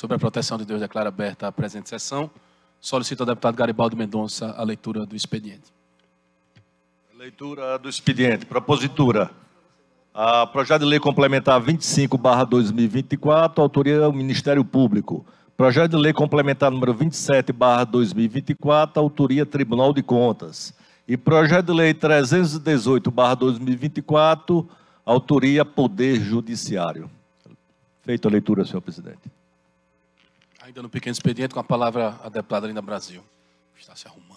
sobre a proteção de Deus, declaro aberta a presente sessão. Solicito ao deputado Garibaldo Mendonça a leitura do expediente. Leitura do expediente. Propositura. A projeto de lei complementar 25/2024, autoria do Ministério Público. Projeto de lei complementar número 27/2024, autoria Tribunal de Contas. E projeto de lei 318/2024, autoria Poder Judiciário. Feita a leitura, senhor presidente ainda no pequeno expediente, com a palavra a deputada Linda Brasil. Está se arrumando.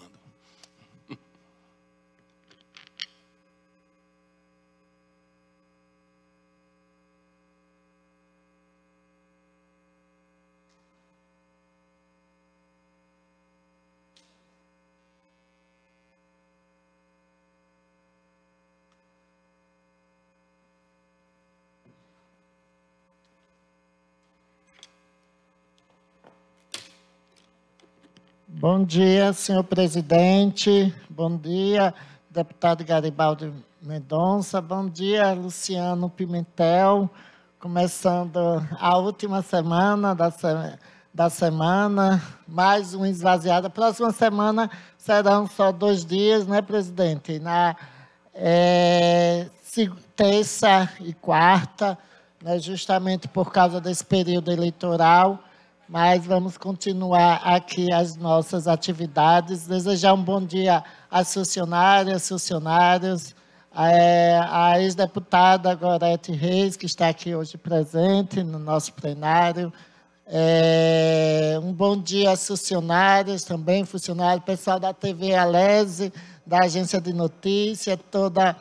Bom dia, senhor presidente. Bom dia, deputado Garibaldo Mendonça. Bom dia, Luciano Pimentel. Começando a última semana da, se... da semana, mais uma esvaziada. Próxima semana serão só dois dias, né, presidente? Na é, terça e quarta, né, justamente por causa desse período eleitoral mas vamos continuar aqui as nossas atividades. Desejar um bom dia às funcionárias, funcionários, a eh, à ex-deputada Gorete Reis, que está aqui hoje presente no nosso plenário. É, um bom dia às funcionárias também, funcionários, pessoal da TV Alese, da agência de notícias, toda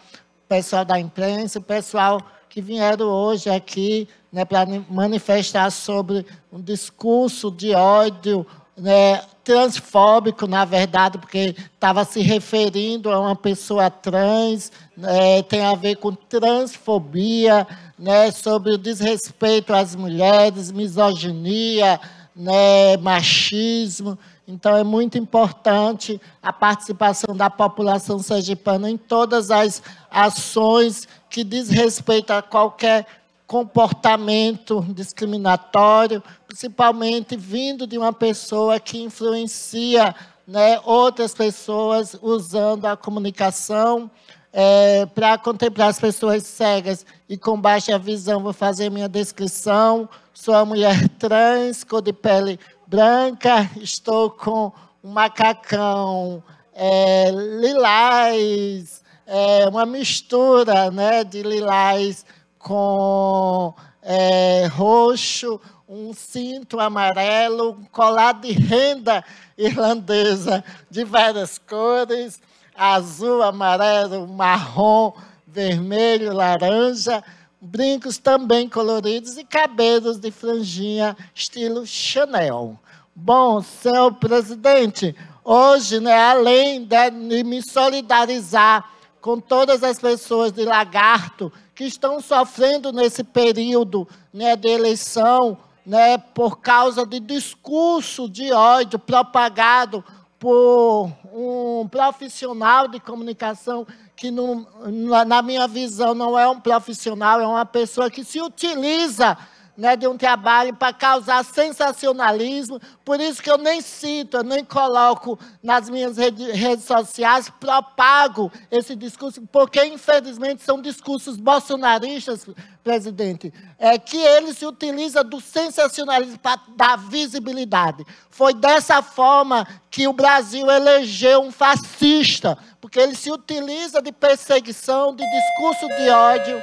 pessoal da imprensa, pessoal que vieram hoje aqui né, para manifestar sobre um discurso de ódio né, transfóbico, na verdade, porque estava se referindo a uma pessoa trans, né, tem a ver com transfobia, né, sobre o desrespeito às mulheres, misoginia, né, machismo. Então, é muito importante a participação da população sergipana em todas as ações que diz respeito a qualquer comportamento discriminatório, principalmente vindo de uma pessoa que influencia né, outras pessoas usando a comunicação é, para contemplar as pessoas cegas e com baixa visão. Vou fazer minha descrição. Sou uma mulher trans, cor de pele branca, estou com um macacão é, lilás, é, uma mistura né, de lilás com é, roxo, um cinto amarelo, um colar de renda irlandesa de várias cores, azul, amarelo, marrom, vermelho, laranja, brincos também coloridos e cabelos de franjinha estilo Chanel. Bom, senhor presidente, hoje, né, além de me solidarizar com todas as pessoas de Lagarto que estão sofrendo nesse período né, de eleição, né, por causa de discurso de ódio propagado por um profissional de comunicação que, não, na minha visão, não é um profissional, é uma pessoa que se utiliza né, de um trabalho para causar sensacionalismo. Por isso que eu nem cito, eu nem coloco nas minhas rede, redes sociais, propago esse discurso, porque infelizmente são discursos bolsonaristas, presidente, é que ele se utiliza do sensacionalismo para dar visibilidade. Foi dessa forma que o Brasil elegeu um fascista, porque ele se utiliza de perseguição, de discurso de ódio.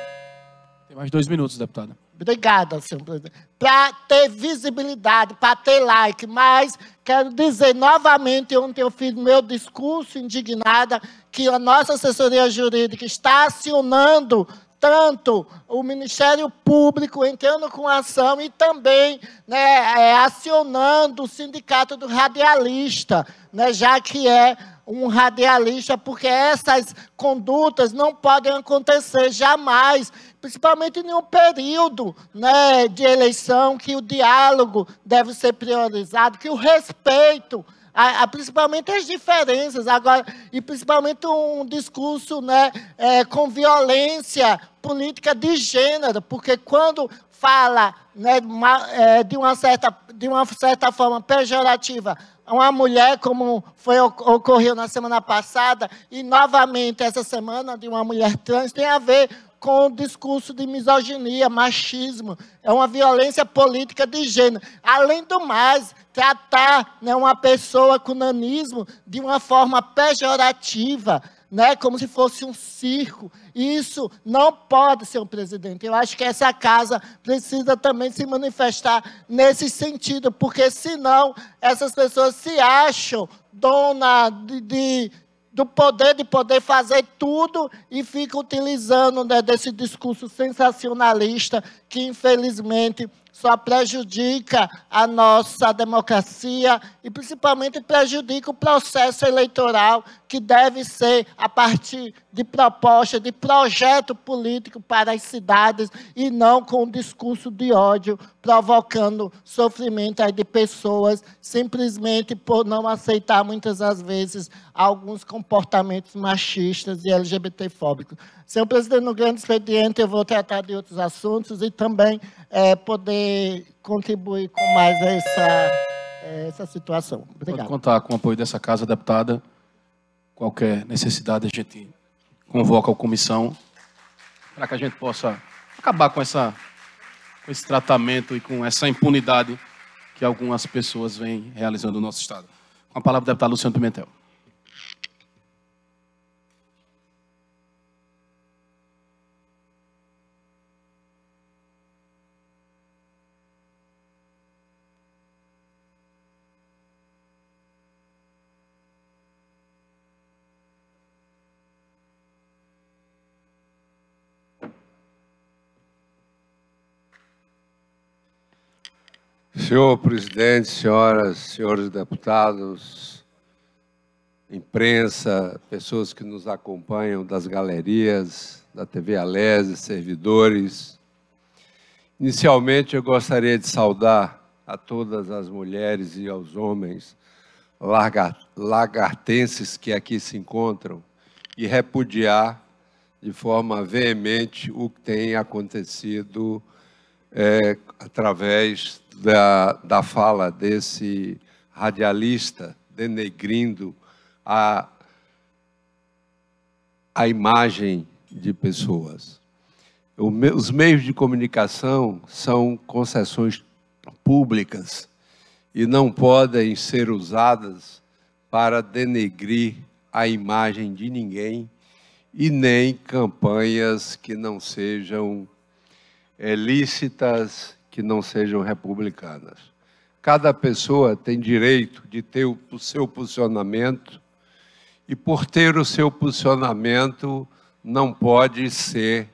Tem mais dois minutos, deputada. Obrigada, senhor presidente, Para ter visibilidade, para ter like, mas quero dizer novamente, ontem eu fiz meu discurso indignada, que a nossa assessoria jurídica está acionando tanto o Ministério Público entrando com ação e também né, é, acionando o Sindicato do Radialista, né, já que é um radialista, porque essas condutas não podem acontecer jamais principalmente em um período né, de eleição, que o diálogo deve ser priorizado, que o respeito, a, a, principalmente as diferenças, agora, e principalmente um discurso né, é, com violência política de gênero, porque quando fala né, de, uma é, certa, de uma certa forma pejorativa uma mulher, como foi, ocorreu na semana passada, e novamente essa semana de uma mulher trans, tem a ver com o discurso de misoginia, machismo, é uma violência política de gênero. Além do mais, tratar né, uma pessoa com nanismo de uma forma pejorativa, né, como se fosse um circo. Isso não pode, senhor presidente. Eu acho que essa casa precisa também se manifestar nesse sentido, porque senão essas pessoas se acham dona de, de, do poder de poder fazer tudo e fica utilizando né, desse discurso sensacionalista que, infelizmente, só prejudica a nossa democracia e, principalmente, prejudica o processo eleitoral que deve ser, a partir de proposta, de projeto político para as cidades e não com um discurso de ódio provocando sofrimento de pessoas simplesmente por não aceitar muitas das vezes alguns comportamentos machistas e LGBTfóbicos. Senhor presidente, no grande expediente eu vou tratar de outros assuntos e também é, poder contribuir com mais essa, é, essa situação. Obrigado. Pode contar com o apoio dessa casa, deputada, qualquer necessidade a gente convoca a comissão para que a gente possa acabar com, essa, com esse tratamento e com essa impunidade que algumas pessoas vêm realizando no nosso Estado. Com a palavra, o deputado Luciano Pimentel. Senhor presidente, senhoras, senhores deputados, imprensa, pessoas que nos acompanham das galerias, da TV Alese, servidores. Inicialmente, eu gostaria de saudar a todas as mulheres e aos homens lagartenses que aqui se encontram e repudiar de forma veemente o que tem acontecido é, através da, da fala desse radialista, denegrindo a, a imagem de pessoas. Me, os meios de comunicação são concessões públicas e não podem ser usadas para denegrir a imagem de ninguém e nem campanhas que não sejam é, lícitas que não sejam republicanas. Cada pessoa tem direito de ter o, seu posicionamento e, por ter o seu posicionamento, não pode ser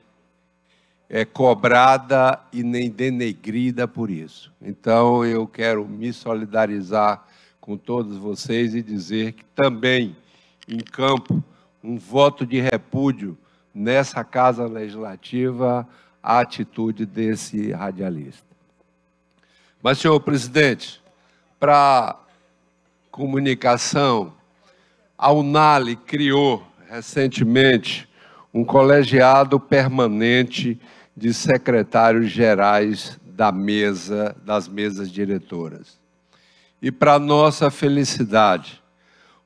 é, cobrada e nem denegrida por isso. Então, eu quero me solidarizar com todos vocês e dizer que também em campo um voto de repúdio nessa casa legislativa a atitude desse radialista. Mas, senhor presidente, para comunicação, a Unali criou recentemente um colegiado permanente de secretários gerais da mesa, das mesas diretoras. E para nossa felicidade,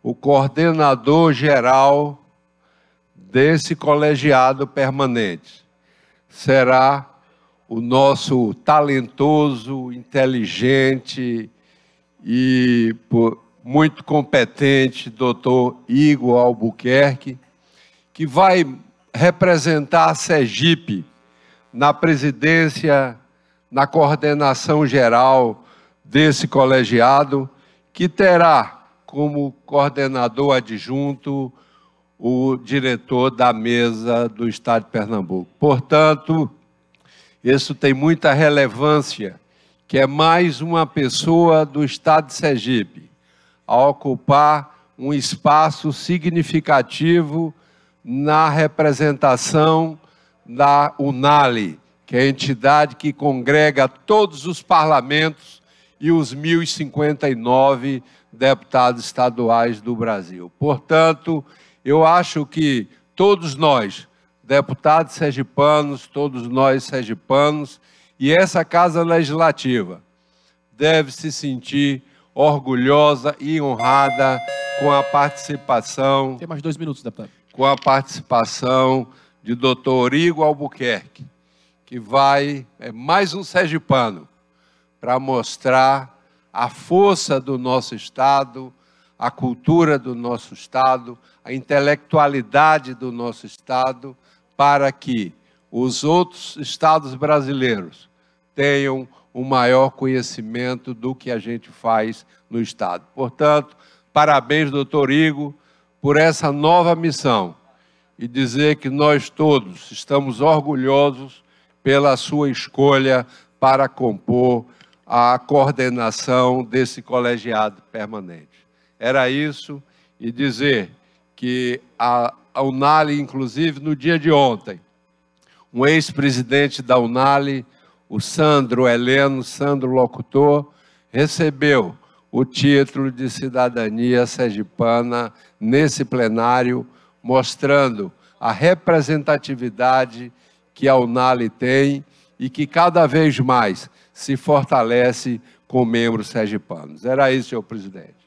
o coordenador geral desse colegiado permanente será o nosso talentoso, inteligente e muito competente doutor Igor Albuquerque, que vai representar a Sergipe na presidência, na coordenação geral desse colegiado, que terá como coordenador adjunto o diretor da mesa do Estado de Pernambuco. Portanto, isso tem muita relevância, que é mais uma pessoa do Estado de Sergipe a ocupar um espaço significativo na representação da Unali, que é a entidade que congrega todos os parlamentos e os 1.059 deputados estaduais do Brasil. Portanto, eu acho que todos nós, deputados sergipanos, todos nós sergipanos, e essa Casa Legislativa deve se sentir orgulhosa e honrada com a participação. Tem mais dois minutos, deputado. Com a participação de doutor Igor Albuquerque, que vai, é mais um sergipano, para mostrar a força do nosso Estado, a cultura do nosso Estado, a intelectualidade do nosso Estado para que os outros estados brasileiros tenham um maior conhecimento do que a gente faz no Estado. Portanto, parabéns, doutor Igo, por essa nova missão e dizer que nós todos estamos orgulhosos pela sua escolha para compor a coordenação desse colegiado permanente. Era isso e dizer que a, a Unali, inclusive, no dia de ontem, um ex-presidente da Unali, o Sandro Heleno, Sandro Locutor, recebeu o título de cidadania sergipana nesse plenário, mostrando a representatividade que a Unali tem e que cada vez mais se fortalece com membros sergipanos. Era isso, senhor presidente.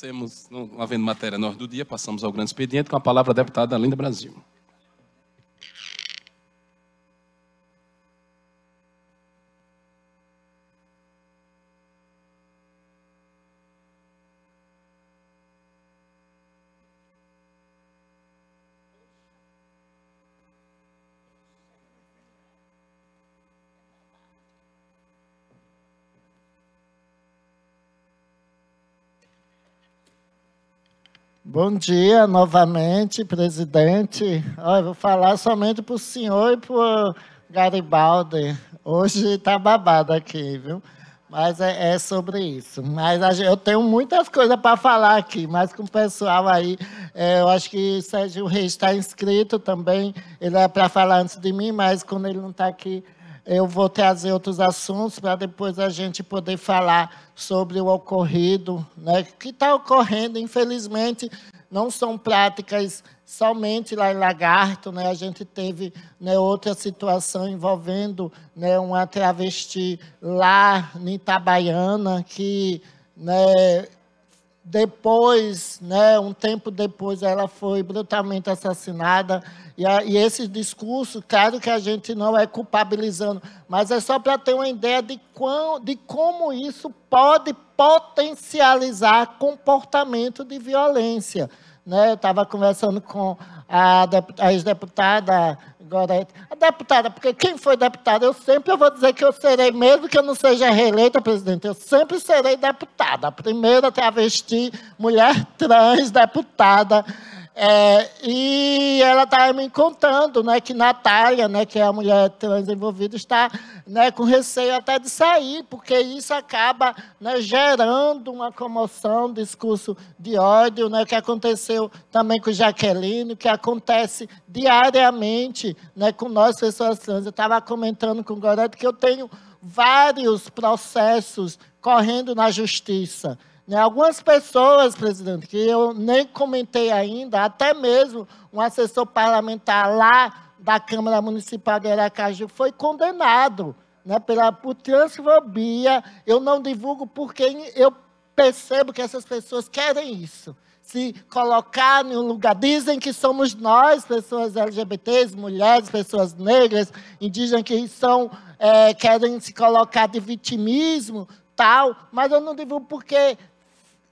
Passemos, não havendo matéria nós do dia, passamos ao grande expediente com a palavra a deputada Linda Brasil. Bom dia novamente, presidente. Olha, vou falar somente para o senhor e para o Garibaldi. Hoje está babado aqui, viu? Mas é, é, sobre isso. Mas gente, eu tenho muitas coisas para falar aqui, mas com o pessoal aí, é, eu acho que Sérgio Reis está inscrito também. Ele é para falar antes de mim, mas quando ele não está aqui, eu vou trazer outros assuntos para depois a gente poder falar sobre o ocorrido, né, que está ocorrendo, infelizmente, não são práticas somente lá em Lagarto, né? A gente teve né, outra situação envolvendo né, uma travesti lá em Itabaiana que né, depois, né, um tempo depois, ela foi brutalmente assassinada. E, a, e esse discurso, claro que a gente não é culpabilizando, mas é só para ter uma ideia de, quão, de como isso pode potencializar comportamento de violência. Né? Eu estava conversando com a, a ex-deputada agora. É deputada, porque quem foi deputada, eu sempre vou dizer que eu serei, mesmo que eu não seja reeleita, presidente, eu sempre serei deputada. A primeira travesti, mulher trans, deputada. É, e ela estava tá me contando né, que Natália, né, que é a mulher trans envolvida, está né, com receio até de sair, porque isso acaba né, gerando uma comoção, um discurso de ódio, né, que aconteceu também com Jaqueline, que acontece diariamente né, com nós, pessoas trans. Eu estava comentando com o Gorete que eu tenho vários processos correndo na justiça. Algumas pessoas, presidente, que eu nem comentei ainda, até mesmo um assessor parlamentar lá da Câmara Municipal de Aracaju foi condenado né, pela, por transfobia. Eu não divulgo porque eu percebo que essas pessoas querem isso. Se colocar no lugar, dizem que somos nós, pessoas LGBTs, mulheres, pessoas negras, indígenas, que são, é, querem se colocar de vitimismo, tal, mas eu não divulgo porque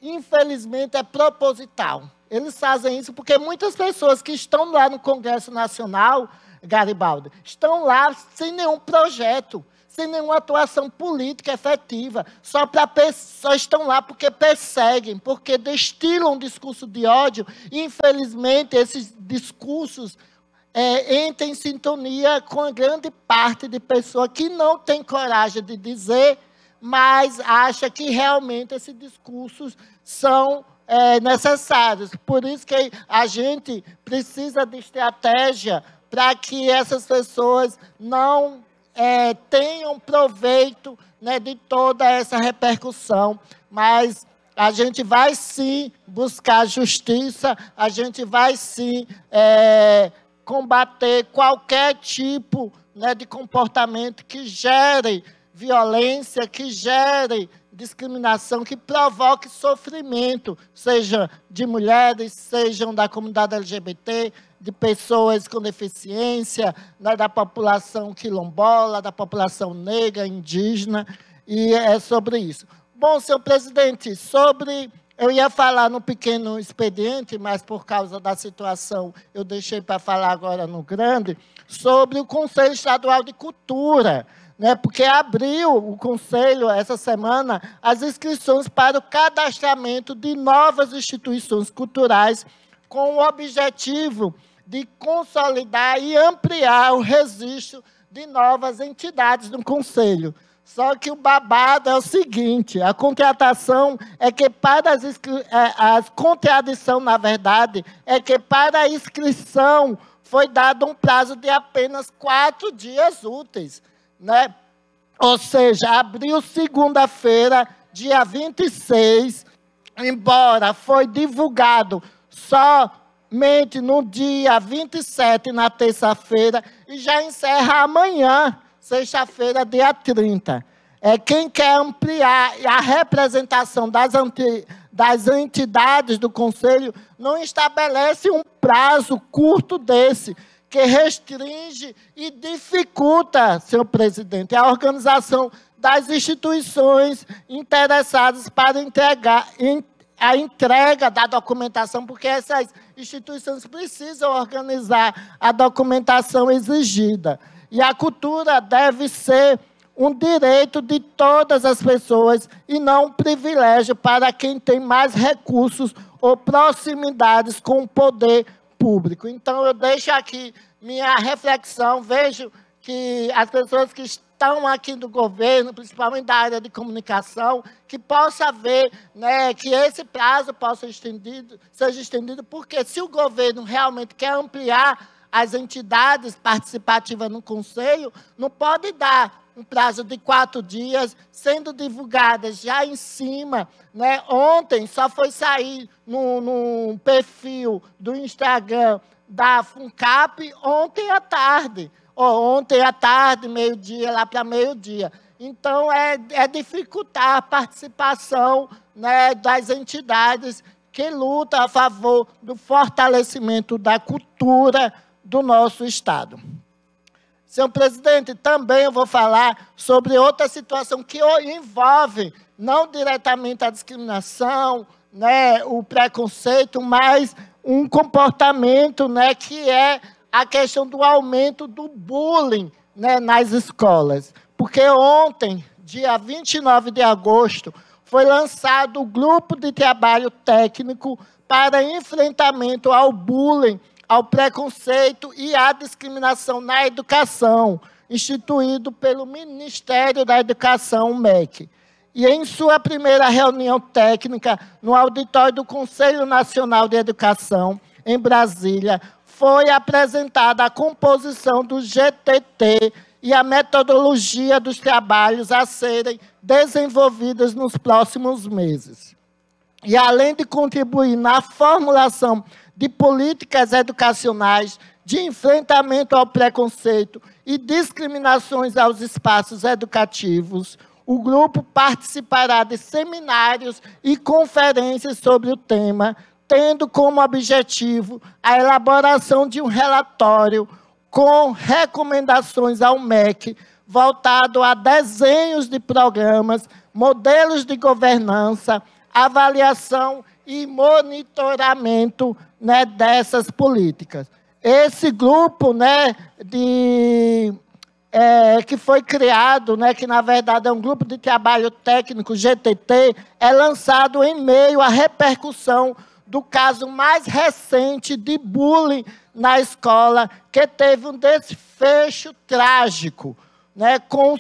infelizmente, é proposital. Eles fazem isso porque muitas pessoas que estão lá no Congresso Nacional, Garibaldi, estão lá sem nenhum projeto, sem nenhuma atuação política efetiva, só, só estão lá porque perseguem, porque destilam um discurso de ódio. infelizmente, esses discursos é, entram em sintonia com a grande parte de pessoas que não tem coragem de dizer, mas acha que realmente esses discursos são é, necessários. Por isso que a gente precisa de estratégia para que essas pessoas não é, tenham proveito né, de toda essa repercussão. Mas a gente vai sim buscar justiça, a gente vai sim é, combater qualquer tipo né, de comportamento que gere violência, que gere discriminação que provoque sofrimento, seja de mulheres, sejam da comunidade LGBT, de pessoas com deficiência, né, da população quilombola, da população negra, indígena, e é sobre isso. Bom, senhor presidente, sobre. Eu ia falar no pequeno expediente, mas por causa da situação eu deixei para falar agora no grande, sobre o Conselho Estadual de Cultura né? porque abriu o Conselho, essa semana, as inscrições para o cadastramento de novas instituições culturais com o objetivo de consolidar e ampliar o registro de novas entidades no Conselho. Só que o babado é o seguinte: a contratação é que para as é, a contradição, na verdade, é que para a inscrição foi dado um prazo de apenas quatro dias úteis né? Ou seja, abriu segunda-feira, dia 26, embora foi divulgado somente no dia 27, na terça-feira, e já encerra amanhã, sexta-feira, dia 30. É quem quer ampliar a representação das, anti, das entidades do conselho não estabelece um prazo curto desse restringe e dificulta, senhor presidente, a organização das instituições interessadas para entregar, a entrega da documentação, porque essas instituições precisam organizar a documentação exigida. E a cultura deve ser um direito de todas as pessoas e não um privilégio para quem tem mais recursos ou proximidades com o poder público. Então, eu deixo aqui minha reflexão, vejo que as pessoas que estão aqui do governo, principalmente da área de comunicação, que possa ver né, que esse prazo possa estendido, seja estendido, porque se o governo realmente quer ampliar as entidades participativas no Conselho, não pode dar um prazo de quatro dias, sendo divulgadas já em cima. Né? Ontem só foi sair num no perfil do Instagram da FUNCAP ontem à tarde, ou ontem à tarde, meio-dia, lá para meio-dia. Então, é, é, dificultar a participação né, das entidades que lutam a favor do fortalecimento da cultura do nosso Estado. Senhor presidente, também eu vou falar sobre outra situação que envolve não diretamente a discriminação, né, o preconceito, mas um comportamento né, que é a questão do aumento do bullying né, nas escolas. Porque ontem, dia 29 de agosto, foi lançado o Grupo de Trabalho Técnico para Enfrentamento ao Bullying, ao Preconceito e à Discriminação na Educação, instituído pelo Ministério da Educação, MEC. E em sua primeira reunião técnica, no auditório do Conselho Nacional de Educação, em Brasília, foi apresentada a composição do GTT e a metodologia dos trabalhos a serem desenvolvidos nos próximos meses. E além de contribuir na formulação de políticas educacionais de enfrentamento ao preconceito e discriminações aos espaços educativos, o grupo participará de seminários e conferências sobre o tema, tendo como objetivo a elaboração de um relatório com recomendações ao MEC voltado a desenhos de programas, modelos de governança, avaliação e monitoramento né, dessas políticas. Esse grupo né, de que foi criado, né, que na verdade é um grupo de trabalho técnico, GTT, é lançado em meio à repercussão do caso mais recente de bullying na escola, que teve um desfecho trágico, né, com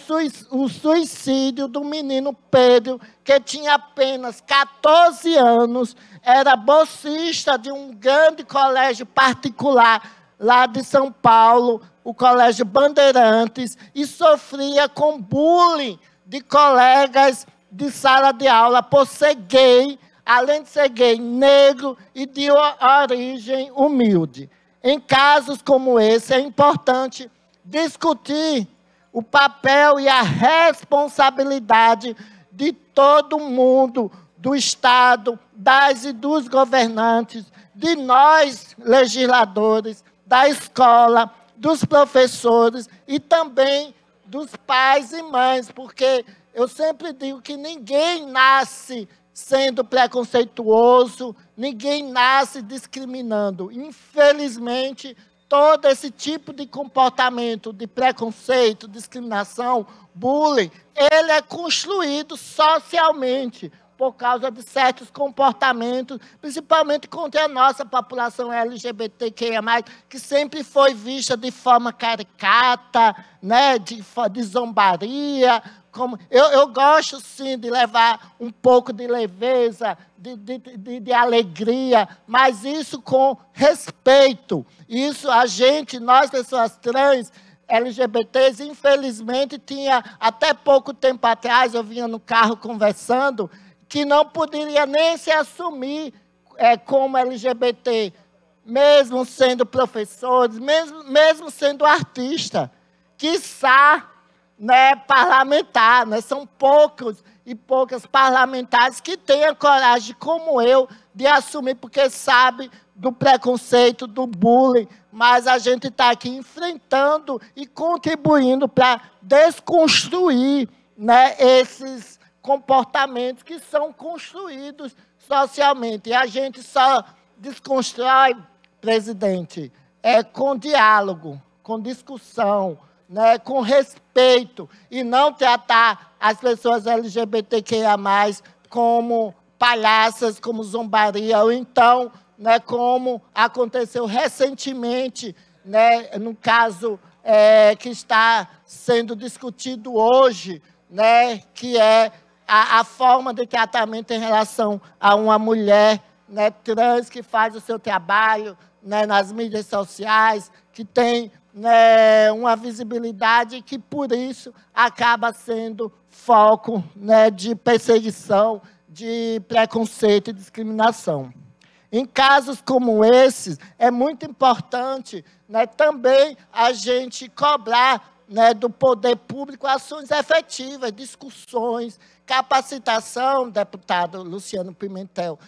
o suicídio do menino Pedro, que tinha apenas 14 anos, era bolsista de um grande colégio particular lá de São Paulo, o Colégio Bandeirantes, e sofria com bullying de colegas de sala de aula por ser gay, além de ser gay, negro e de origem humilde. Em casos como esse, é importante discutir o papel e a responsabilidade de todo mundo, do Estado, das e dos governantes, de nós, legisladores, da escola, dos professores e também dos pais e mães, porque eu sempre digo que ninguém nasce sendo preconceituoso, ninguém nasce discriminando. Infelizmente, todo esse tipo de comportamento de preconceito, discriminação, bullying, ele é construído socialmente por causa de certos comportamentos, principalmente contra a nossa população LGBTQIA, que sempre foi vista de forma caricata, né, de, de zombaria. Como, eu, eu gosto sim de levar um pouco de leveza, de, de, de, de alegria, mas isso com respeito. Isso a gente, nós pessoas trans, LGBTs, infelizmente, tinha até pouco tempo atrás, eu vinha no carro conversando, que não poderia nem se assumir é, como LGBT, mesmo sendo professores, mesmo, mesmo sendo artista, quiçá né, parlamentar, né, são poucos e poucas parlamentares que têm a coragem, como eu, de assumir, porque sabe do preconceito, do bullying, mas a gente está aqui enfrentando e contribuindo para desconstruir né, esses comportamentos que são construídos socialmente. E a gente só desconstrói, presidente, é com diálogo, com discussão, né, com respeito, e não tratar as pessoas LGBTQIA, como palhaças, como zombaria, ou então, né, como aconteceu recentemente, né, no caso é, que está sendo discutido hoje, né, que é a, a forma de tratamento em relação a uma mulher né, trans que faz o seu trabalho né, nas mídias sociais, que tem né, uma visibilidade que, por isso, acaba sendo foco né, de perseguição, de preconceito e discriminação. Em casos como esses, é muito importante né, também a gente cobrar né, do poder público ações efetivas, discussões, capacitação, deputado Luciano Pimentel,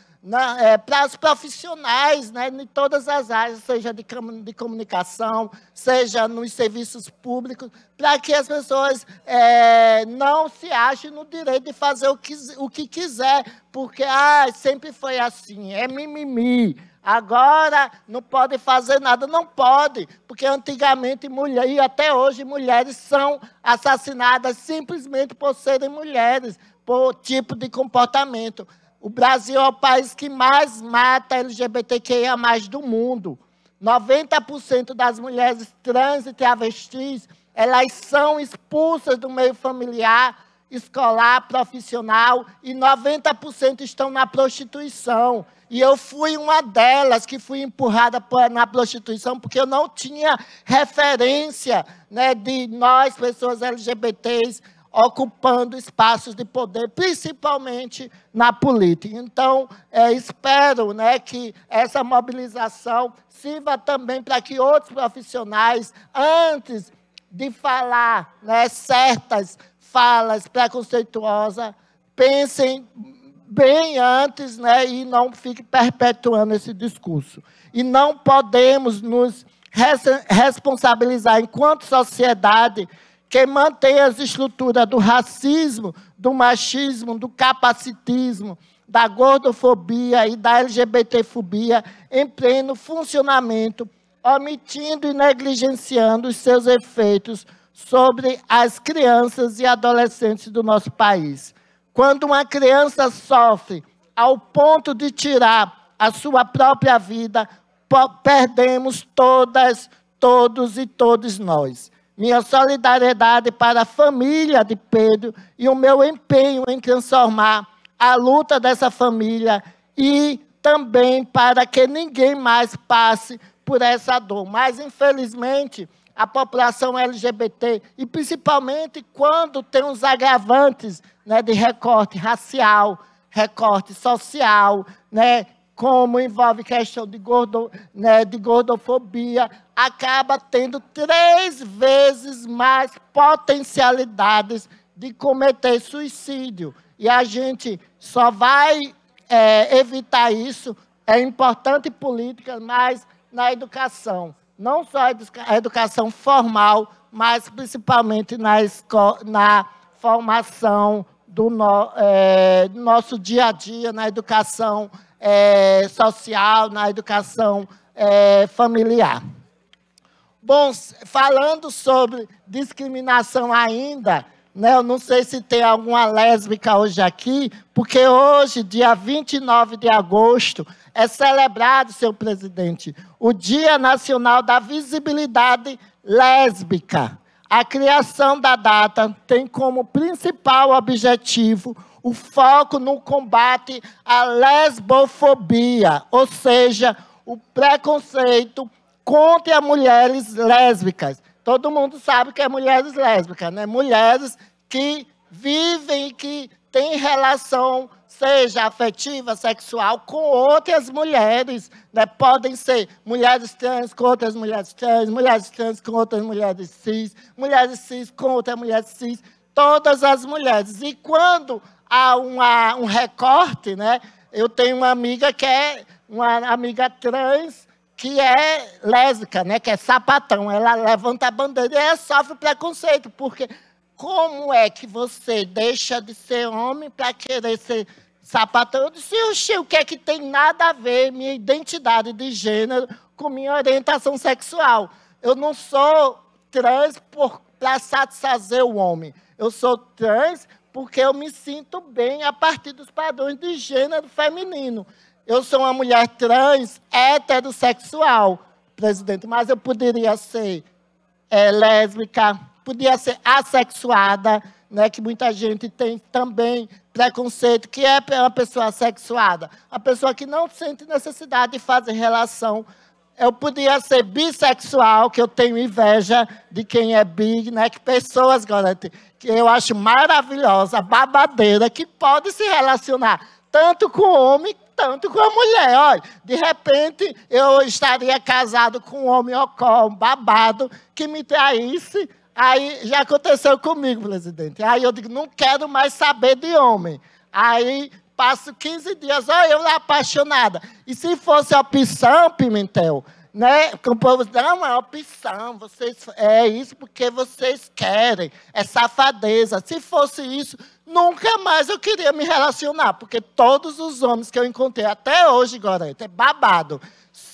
é, para os profissionais né, em todas as áreas, seja de, de comunicação, seja nos serviços públicos, para que as pessoas é, não se achem no direito de fazer o que, o que quiser, porque ah, sempre foi assim, é mimimi, Agora não pode fazer nada, não pode, porque antigamente mulher, e até hoje mulheres são assassinadas simplesmente por serem mulheres, por tipo de comportamento. O Brasil é o país que mais mata LGBTQIA do mundo. 90% das mulheres trans e travestis, elas são expulsas do meio familiar, escolar, profissional, e 90% estão na prostituição. E eu fui uma delas que fui empurrada na prostituição porque eu não tinha referência né, de nós, pessoas LGBTs, ocupando espaços de poder, principalmente na política. Então, é, espero né, que essa mobilização sirva também para que outros profissionais, antes de falar né, certas falas preconceituosas, pensem bem antes, né, e não fique perpetuando esse discurso. E não podemos nos responsabilizar enquanto sociedade que mantém as estruturas do racismo, do machismo, do capacitismo, da gordofobia e da LGBTfobia em pleno funcionamento, omitindo e negligenciando os seus efeitos sobre as crianças e adolescentes do nosso país. Quando uma criança sofre ao ponto de tirar a sua própria vida, perdemos todas, todos e todos nós. Minha solidariedade para a família de Pedro e o meu empenho em transformar a luta dessa família e também para que ninguém mais passe por essa dor. Mas, infelizmente, a população LGBT, e principalmente quando tem os agravantes né, de recorte racial, recorte social, né, como envolve questão de, gordo, né, de gordofobia, acaba tendo três vezes mais potencialidades de cometer suicídio. E a gente só vai é, evitar isso, é importante política, mas na educação. Não só a educação formal, mas principalmente na, na formação do no, é, nosso dia a dia na educação é, social, na educação é, familiar. Bom, falando sobre discriminação ainda, né, eu não sei se tem alguma lésbica hoje aqui, porque hoje, dia 29 de agosto, é celebrado, seu presidente, o Dia Nacional da Visibilidade Lésbica. A criação da data tem como principal objetivo o foco no combate à lesbofobia, ou seja, o preconceito contra mulheres lésbicas. Todo mundo sabe que é mulheres lésbicas, né? Mulheres que vivem e que têm relação seja afetiva, sexual, com outras mulheres. Né? Podem ser mulheres trans com outras mulheres trans, mulheres trans com outras mulheres cis, mulheres cis com outras mulheres cis, todas as mulheres. E quando há uma, um recorte, né? eu tenho uma amiga que é uma amiga trans que é lésbica, né, que é sapatão, ela levanta a bandeira e ela sofre preconceito, porque como é que você deixa de ser homem para querer ser sapatão. Eu disse, oxi, o que é que tem nada a ver minha identidade de gênero com minha orientação sexual? Eu não sou trans para satisfazer o homem. Eu sou trans porque eu me sinto bem a partir dos padrões de gênero feminino. Eu sou uma mulher trans heterossexual, presidente, mas eu poderia ser é, lésbica, podia ser assexuada, né, que muita gente tem também preconceito, que é uma pessoa assexuada, a pessoa que não sente necessidade de fazer relação. Eu podia ser bissexual, que eu tenho inveja de quem é big, né, que pessoas, Gorete, que eu acho maravilhosa, babadeira, que pode se relacionar tanto com o homem tanto com a mulher. Olha, de repente eu estaria casado com um homem ocó, um babado, que me traísse, Aí já aconteceu comigo, presidente. Aí eu digo, não quero mais saber de homem. Aí passo 15 dias, ó, eu lá apaixonada. E se fosse opção, Pimentel, né? O povo diz, não, é opção, vocês, é isso porque vocês querem, é safadeza. Se fosse isso, nunca mais eu queria me relacionar, porque todos os homens que eu encontrei até hoje, agora é babado.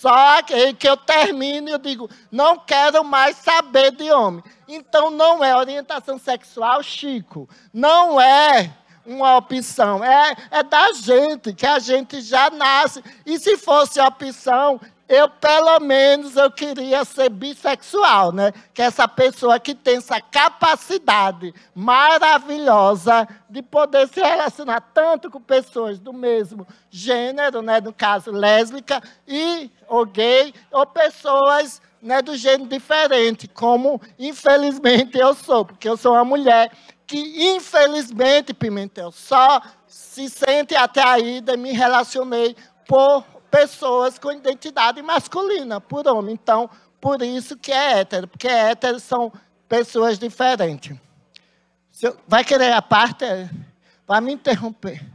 Só que, que eu termino e eu digo, não quero mais saber de homem. Então não é orientação sexual, Chico. Não é uma opção. É, é da gente, que a gente já nasce. E se fosse opção, eu pelo menos eu queria ser bissexual, né? Que é essa pessoa que tem essa capacidade maravilhosa de poder se relacionar tanto com pessoas do mesmo gênero, né? No caso lésbica e ou gay ou pessoas né, do gênero diferente, como infelizmente eu sou, porque eu sou uma mulher que infelizmente Pimentel só se sente atraída, me relacionei por pessoas com identidade masculina, por homem. Então, por isso que é hétero, porque héteros são pessoas diferentes. Vai querer a parte? Vai me interromper.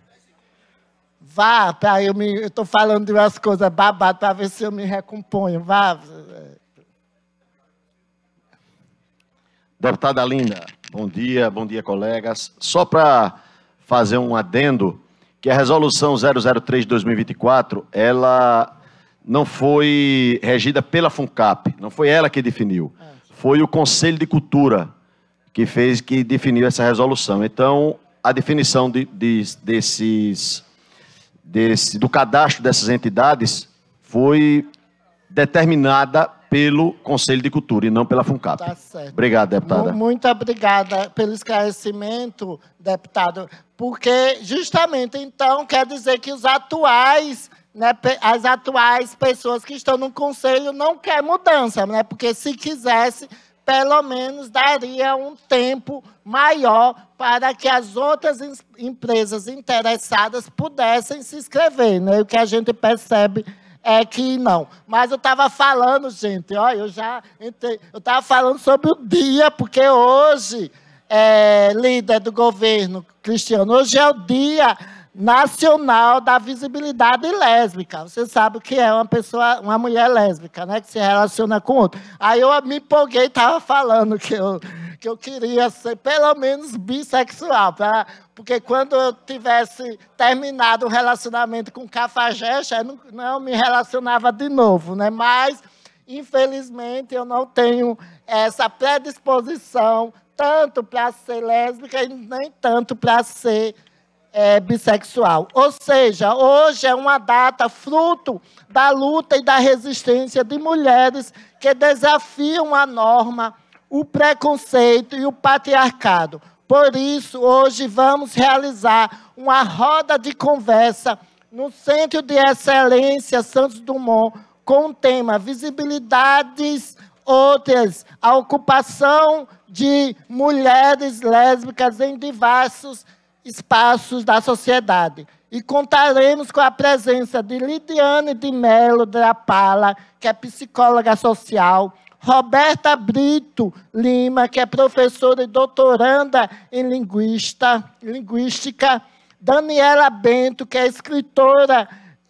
Vá, para eu me. estou falando de umas coisas babadas para ver se eu me recomponho. Vá. Deputada Linda, bom dia, bom dia, colegas. Só para fazer um adendo que a resolução 003 de 2024, ela não foi regida pela FUNCAP, não foi ela que definiu. Ah, foi o Conselho de Cultura que fez, que definiu essa resolução. Então, a definição de, de, desses, desse, do cadastro dessas entidades foi determinada pelo Conselho de Cultura e não pela FUNCAP. Tá certo. Obrigado, deputada. muito obrigada pelo esclarecimento, deputado porque justamente então quer dizer que os atuais, né, as atuais pessoas que estão no conselho não quer mudança, né, porque se quisesse, pelo menos daria um tempo maior para que as outras empresas interessadas pudessem se inscrever. Né? O que a gente percebe é que não. Mas eu estava falando, gente, ó, eu já entrei, eu estava falando sobre o dia, porque hoje é, líder do governo cristiano. Hoje é o dia nacional da visibilidade lésbica. Você sabe o que é uma pessoa, uma mulher lésbica, né, que se relaciona com outra. Aí eu me empolguei, estava falando que eu que eu queria ser pelo menos bissexual, pra, porque quando eu tivesse terminado o relacionamento com Cafajeste, eu não, não me relacionava de novo, né? Mas infelizmente eu não tenho essa predisposição tanto para ser lésbica e nem tanto para ser é, bissexual. Ou seja, hoje é uma data fruto da luta e da resistência de mulheres que desafiam a norma, o preconceito e o patriarcado. Por isso, hoje vamos realizar uma roda de conversa no Centro de Excelência Santos Dumont com o tema Visibilidades Outras, a ocupação de mulheres lésbicas em diversos espaços da sociedade. E contaremos com a presença de Lidiane de Melo Drapala, que é psicóloga social, Roberta Brito Lima, que é professora e doutoranda em linguista, linguística, Daniela Bento, que é escritora,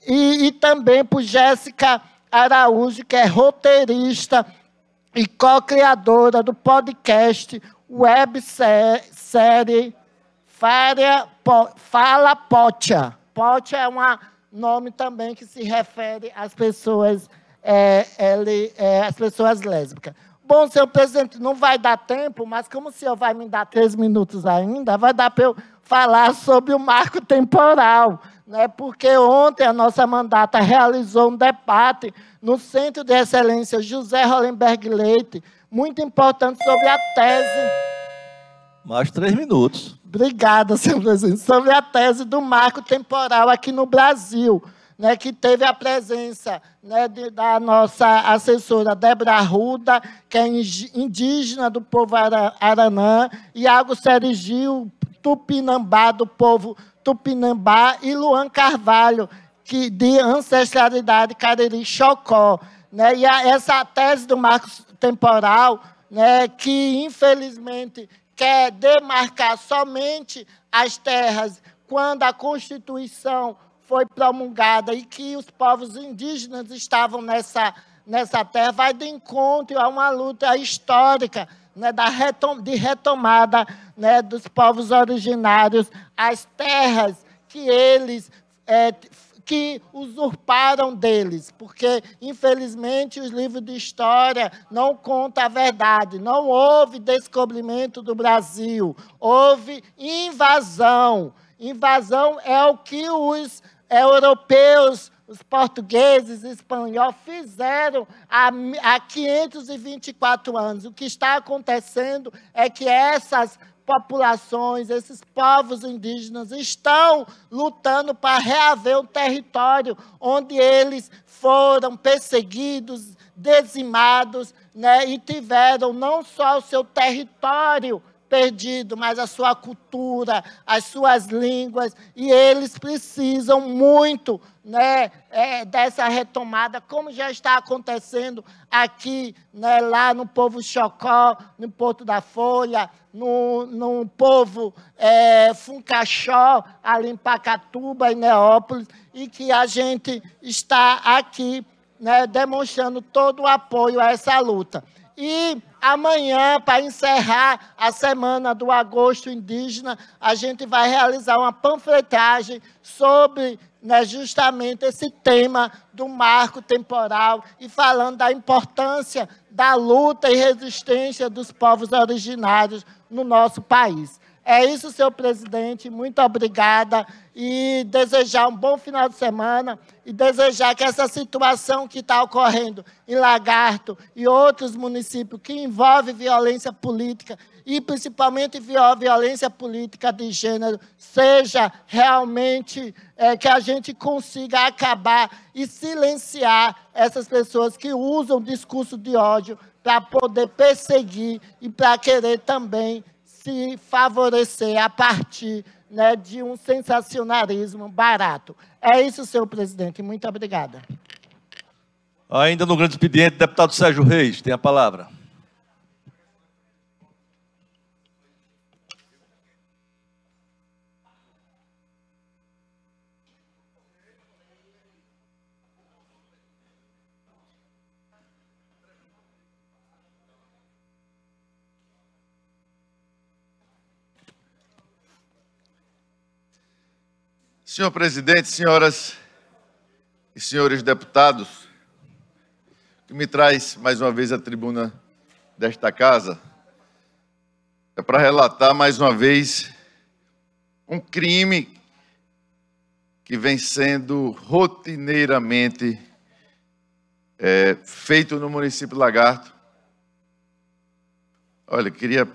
e, e também por Jéssica Araújo, que é roteirista e co-criadora do podcast websérie Fala Pocha. Pocha é um nome também que se refere às pessoas, é, ele, é, às pessoas lésbicas. Bom, senhor presidente, não vai dar tempo, mas como o senhor vai me dar três minutos ainda, vai dar para eu falar sobre o marco temporal né, porque ontem a nossa mandata realizou um debate no Centro de Excelência José Hollenberg Leite, muito importante sobre a tese. Mais três minutos. Obrigada, senhor presidente. Sobre a tese do marco temporal aqui no Brasil. Né, que teve a presença né, de, da nossa assessora Debra Ruda, que é indígena do povo Aranã, Iago Serigil, Tupinambá, do povo Tupinambá e Luan Carvalho, que de ancestralidade Cariri Chocó. Né? E a, essa tese do marco temporal, né, que infelizmente quer demarcar somente as terras quando a Constituição foi promulgada e que os povos indígenas estavam nessa nessa terra vai de encontro a uma luta histórica né, da retom de retomada né, dos povos originários, as terras que eles é, que usurparam deles, porque infelizmente os livros de história não contam a verdade. Não houve descobrimento do Brasil, houve invasão. Invasão é o que os europeus os portugueses, espanhóis fizeram há, há 524 anos. O que está acontecendo é que essas populações, esses povos indígenas estão lutando para reaver um território onde eles foram perseguidos, dizimados, né, e tiveram não só o seu território perdido, mas a sua cultura, as suas línguas, e eles precisam muito né, é, dessa retomada, como já está acontecendo aqui, né, lá no povo Chocó, no Porto da Folha, no, no povo é, Funcaxó, ali em Pacatuba, e Neópolis, e que a gente está aqui né, demonstrando todo o apoio a essa luta. E Amanhã, para encerrar a semana do agosto indígena, a gente vai realizar uma panfletagem sobre né, justamente esse tema do marco temporal e falando da importância da luta e resistência dos povos originários no nosso país. É isso, senhor presidente. Muito obrigada. E desejar um bom final de semana e desejar que essa situação que está ocorrendo em Lagarto e outros municípios que envolve violência política e principalmente violência política de gênero seja realmente é, que a gente consiga acabar e silenciar essas pessoas que usam discurso de ódio para poder perseguir e para querer também se favorecer a partir né, de um sensacionalismo barato. É isso, senhor presidente. Muito obrigada. Ainda no grande expediente, deputado Sérgio Reis, tem a palavra. Senhor presidente, senhoras e senhores deputados, que me traz mais uma vez à tribuna desta casa é para relatar mais uma vez um crime que vem sendo rotineiramente é, feito no município Lagarto. Olha, queria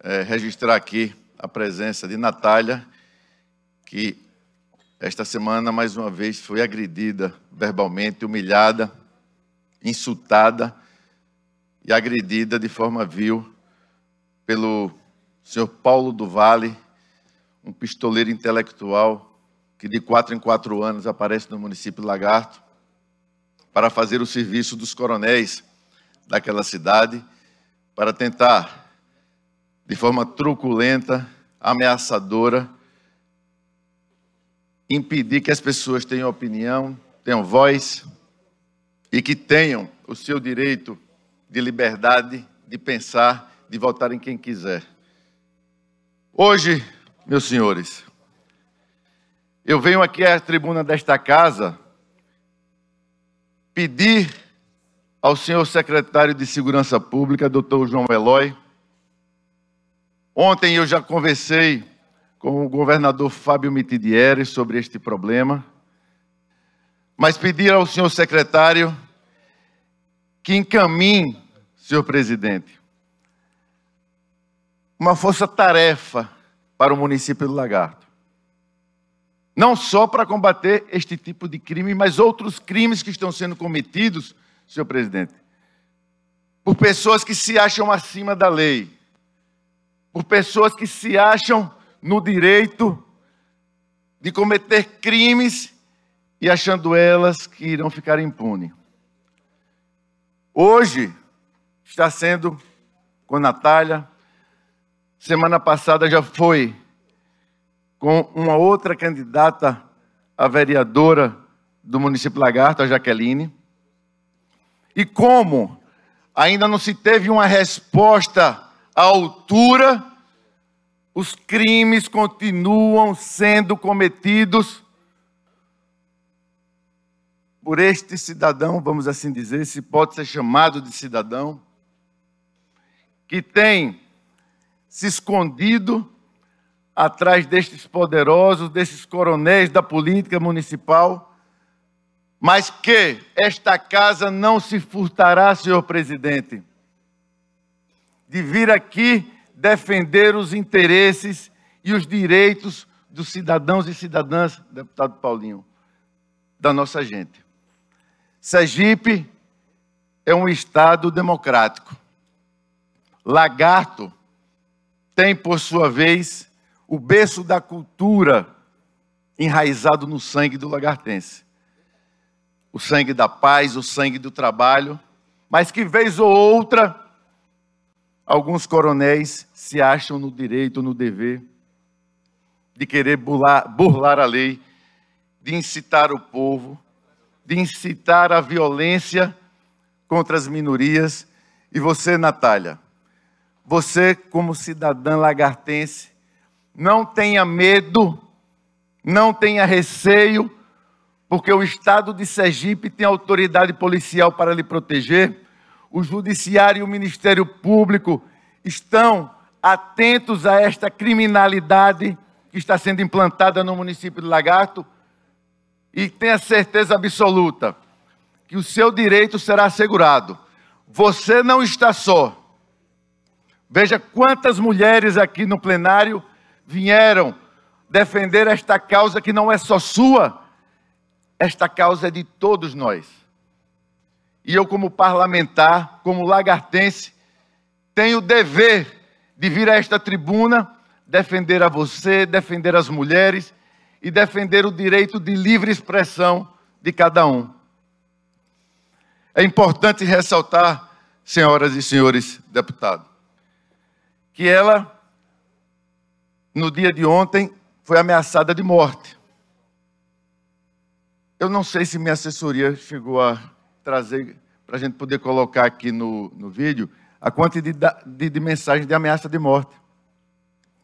é, registrar aqui a presença de Natália, que esta semana, mais uma vez, foi agredida verbalmente, humilhada, insultada e agredida de forma vil pelo senhor Paulo do Vale, um pistoleiro intelectual que de quatro em quatro anos aparece no município de Lagarto para fazer o serviço dos coronéis daquela cidade, para tentar, de forma truculenta, ameaçadora, impedir que as pessoas tenham opinião, tenham voz e que tenham o seu direito de liberdade de pensar, de votar em quem quiser. Hoje, meus senhores, eu venho aqui à tribuna desta casa pedir ao senhor secretário de Segurança Pública, doutor João Eloy. Ontem eu já conversei com o governador Fábio Mitidieri sobre este problema, mas pedir ao senhor secretário que encaminhe, senhor presidente, uma força-tarefa para o município do Lagarto. Não só para combater este tipo de crime, mas outros crimes que estão sendo cometidos, senhor presidente, por pessoas que se acham acima da lei, por pessoas que se acham no direito de cometer crimes e achando elas que irão ficar impunes. Hoje está sendo com a Natália, semana passada já foi com uma outra candidata a vereadora do município Lagarto, a Jaqueline. E como ainda não se teve uma resposta à altura os crimes continuam sendo cometidos por este cidadão, vamos assim dizer, se pode ser chamado de cidadão, que tem se escondido atrás destes poderosos, desses coronéis da política municipal, mas que esta casa não se furtará, senhor presidente, de vir aqui defender os interesses e os direitos dos cidadãos e cidadãs, deputado Paulinho, da nossa gente. Sergipe é um Estado democrático. Lagarto tem, por sua vez, o berço da cultura enraizado no sangue do lagartense. O sangue da paz, o sangue do trabalho, mas que vez ou outra Alguns coronéis se acham no direito, no dever de querer burlar, burlar a lei, de incitar o povo, de incitar a violência contra as minorias. E você, Natália, você, como cidadã lagartense, não tenha medo, não tenha receio, porque o Estado de Sergipe tem autoridade policial para lhe proteger o judiciário e o Ministério Público estão atentos a esta criminalidade que está sendo implantada no município de Lagarto e tenha certeza absoluta que o seu direito será assegurado. Você não está só. Veja quantas mulheres aqui no plenário vieram defender esta causa que não é só sua, esta causa é de todos nós e eu, como parlamentar, como lagartense, tenho o dever de vir a esta tribuna defender a você, defender as mulheres e defender o direito de livre expressão de cada um. É importante ressaltar, senhoras e senhores deputados, que ela, no dia de ontem, foi ameaçada de morte. Eu não sei se minha assessoria chegou a trazer, para a gente poder colocar aqui no, no vídeo, a quantidade de, de, de mensagens de ameaça de morte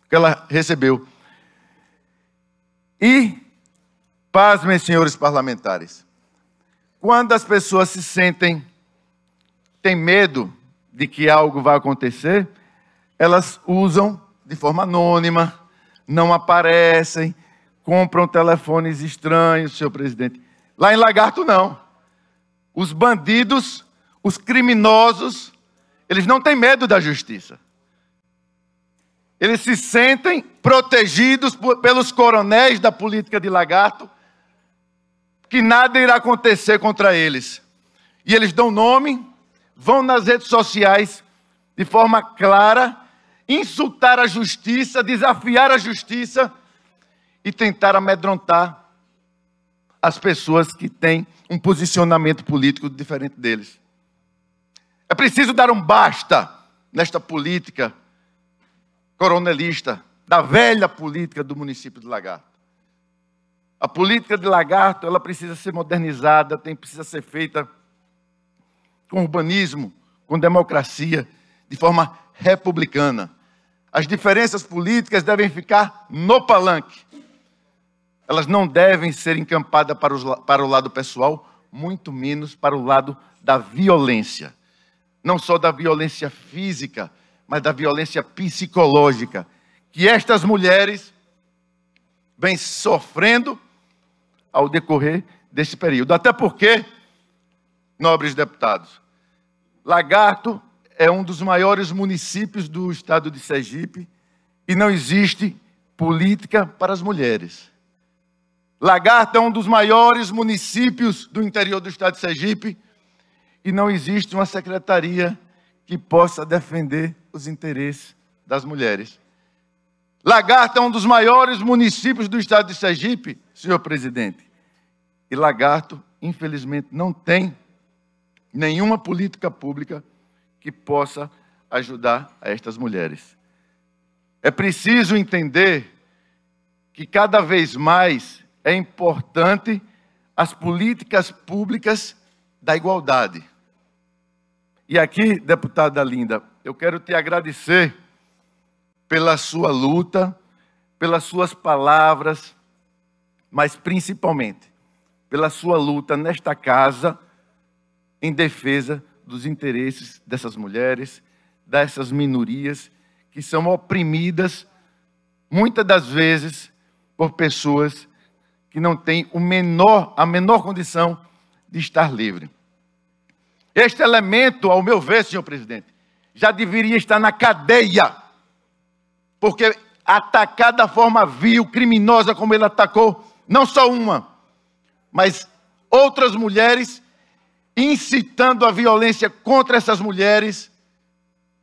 que ela recebeu. E, pasmem, senhores parlamentares, quando as pessoas se sentem, têm medo de que algo vai acontecer, elas usam de forma anônima, não aparecem, compram telefones estranhos, senhor presidente. Lá em Lagarto, não os bandidos, os criminosos, eles não têm medo da justiça. Eles se sentem protegidos por, pelos coronéis da política de lagarto, que nada irá acontecer contra eles. E eles dão nome, vão nas redes sociais de forma clara, insultar a justiça, desafiar a justiça e tentar amedrontar as pessoas que têm um posicionamento político diferente deles. É preciso dar um basta nesta política coronelista, da velha política do município de Lagarto. A política de Lagarto, ela precisa ser modernizada, tem precisa ser feita com urbanismo, com democracia, de forma republicana. As diferenças políticas devem ficar no palanque elas não devem ser encampadas para, os, para o lado pessoal, muito menos para o lado da violência. Não só da violência física, mas da violência psicológica. Que estas mulheres vêm sofrendo ao decorrer deste período. Até porque, nobres deputados, Lagarto é um dos maiores municípios do estado de Sergipe e não existe política para as mulheres. Lagarto é um dos maiores municípios do interior do estado de Sergipe e não existe uma secretaria que possa defender os interesses das mulheres. Lagarto é um dos maiores municípios do estado de Sergipe, senhor presidente. E Lagarto, infelizmente, não tem nenhuma política pública que possa ajudar a estas mulheres. É preciso entender que cada vez mais é importante as políticas públicas da igualdade. E aqui, deputada Linda, eu quero te agradecer pela sua luta, pelas suas palavras, mas principalmente pela sua luta nesta casa em defesa dos interesses dessas mulheres, dessas minorias que são oprimidas muitas das vezes por pessoas que não tem o menor, a menor condição de estar livre. Este elemento, ao meu ver, senhor presidente, já deveria estar na cadeia, porque atacar da forma vil, criminosa como ele atacou, não só uma, mas outras mulheres, incitando a violência contra essas mulheres,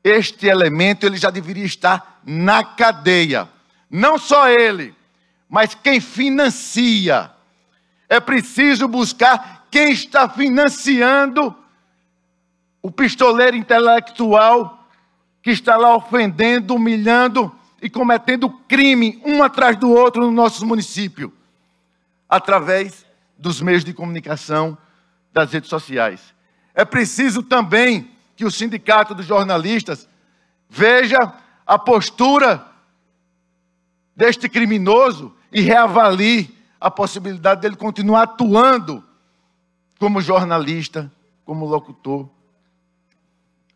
este elemento ele já deveria estar na cadeia. Não só ele, mas quem financia. É preciso buscar quem está financiando o pistoleiro intelectual que está lá ofendendo, humilhando e cometendo crime um atrás do outro no nosso município, através dos meios de comunicação, das redes sociais. É preciso também que o Sindicato dos Jornalistas veja a postura deste criminoso e reavalie a possibilidade dele continuar atuando como jornalista, como locutor,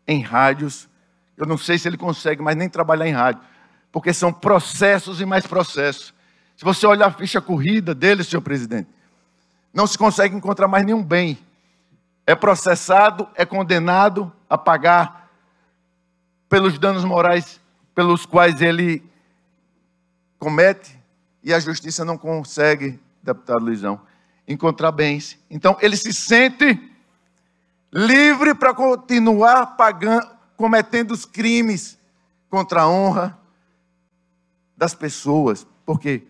em rádios. Eu não sei se ele consegue mais nem trabalhar em rádio, porque são processos e mais processos. Se você olhar a ficha corrida dele, senhor presidente, não se consegue encontrar mais nenhum bem. É processado, é condenado a pagar pelos danos morais pelos quais ele comete, e a justiça não consegue, deputado Luizão, encontrar bens. Então ele se sente livre para continuar pagando, cometendo os crimes contra a honra das pessoas. Por quê?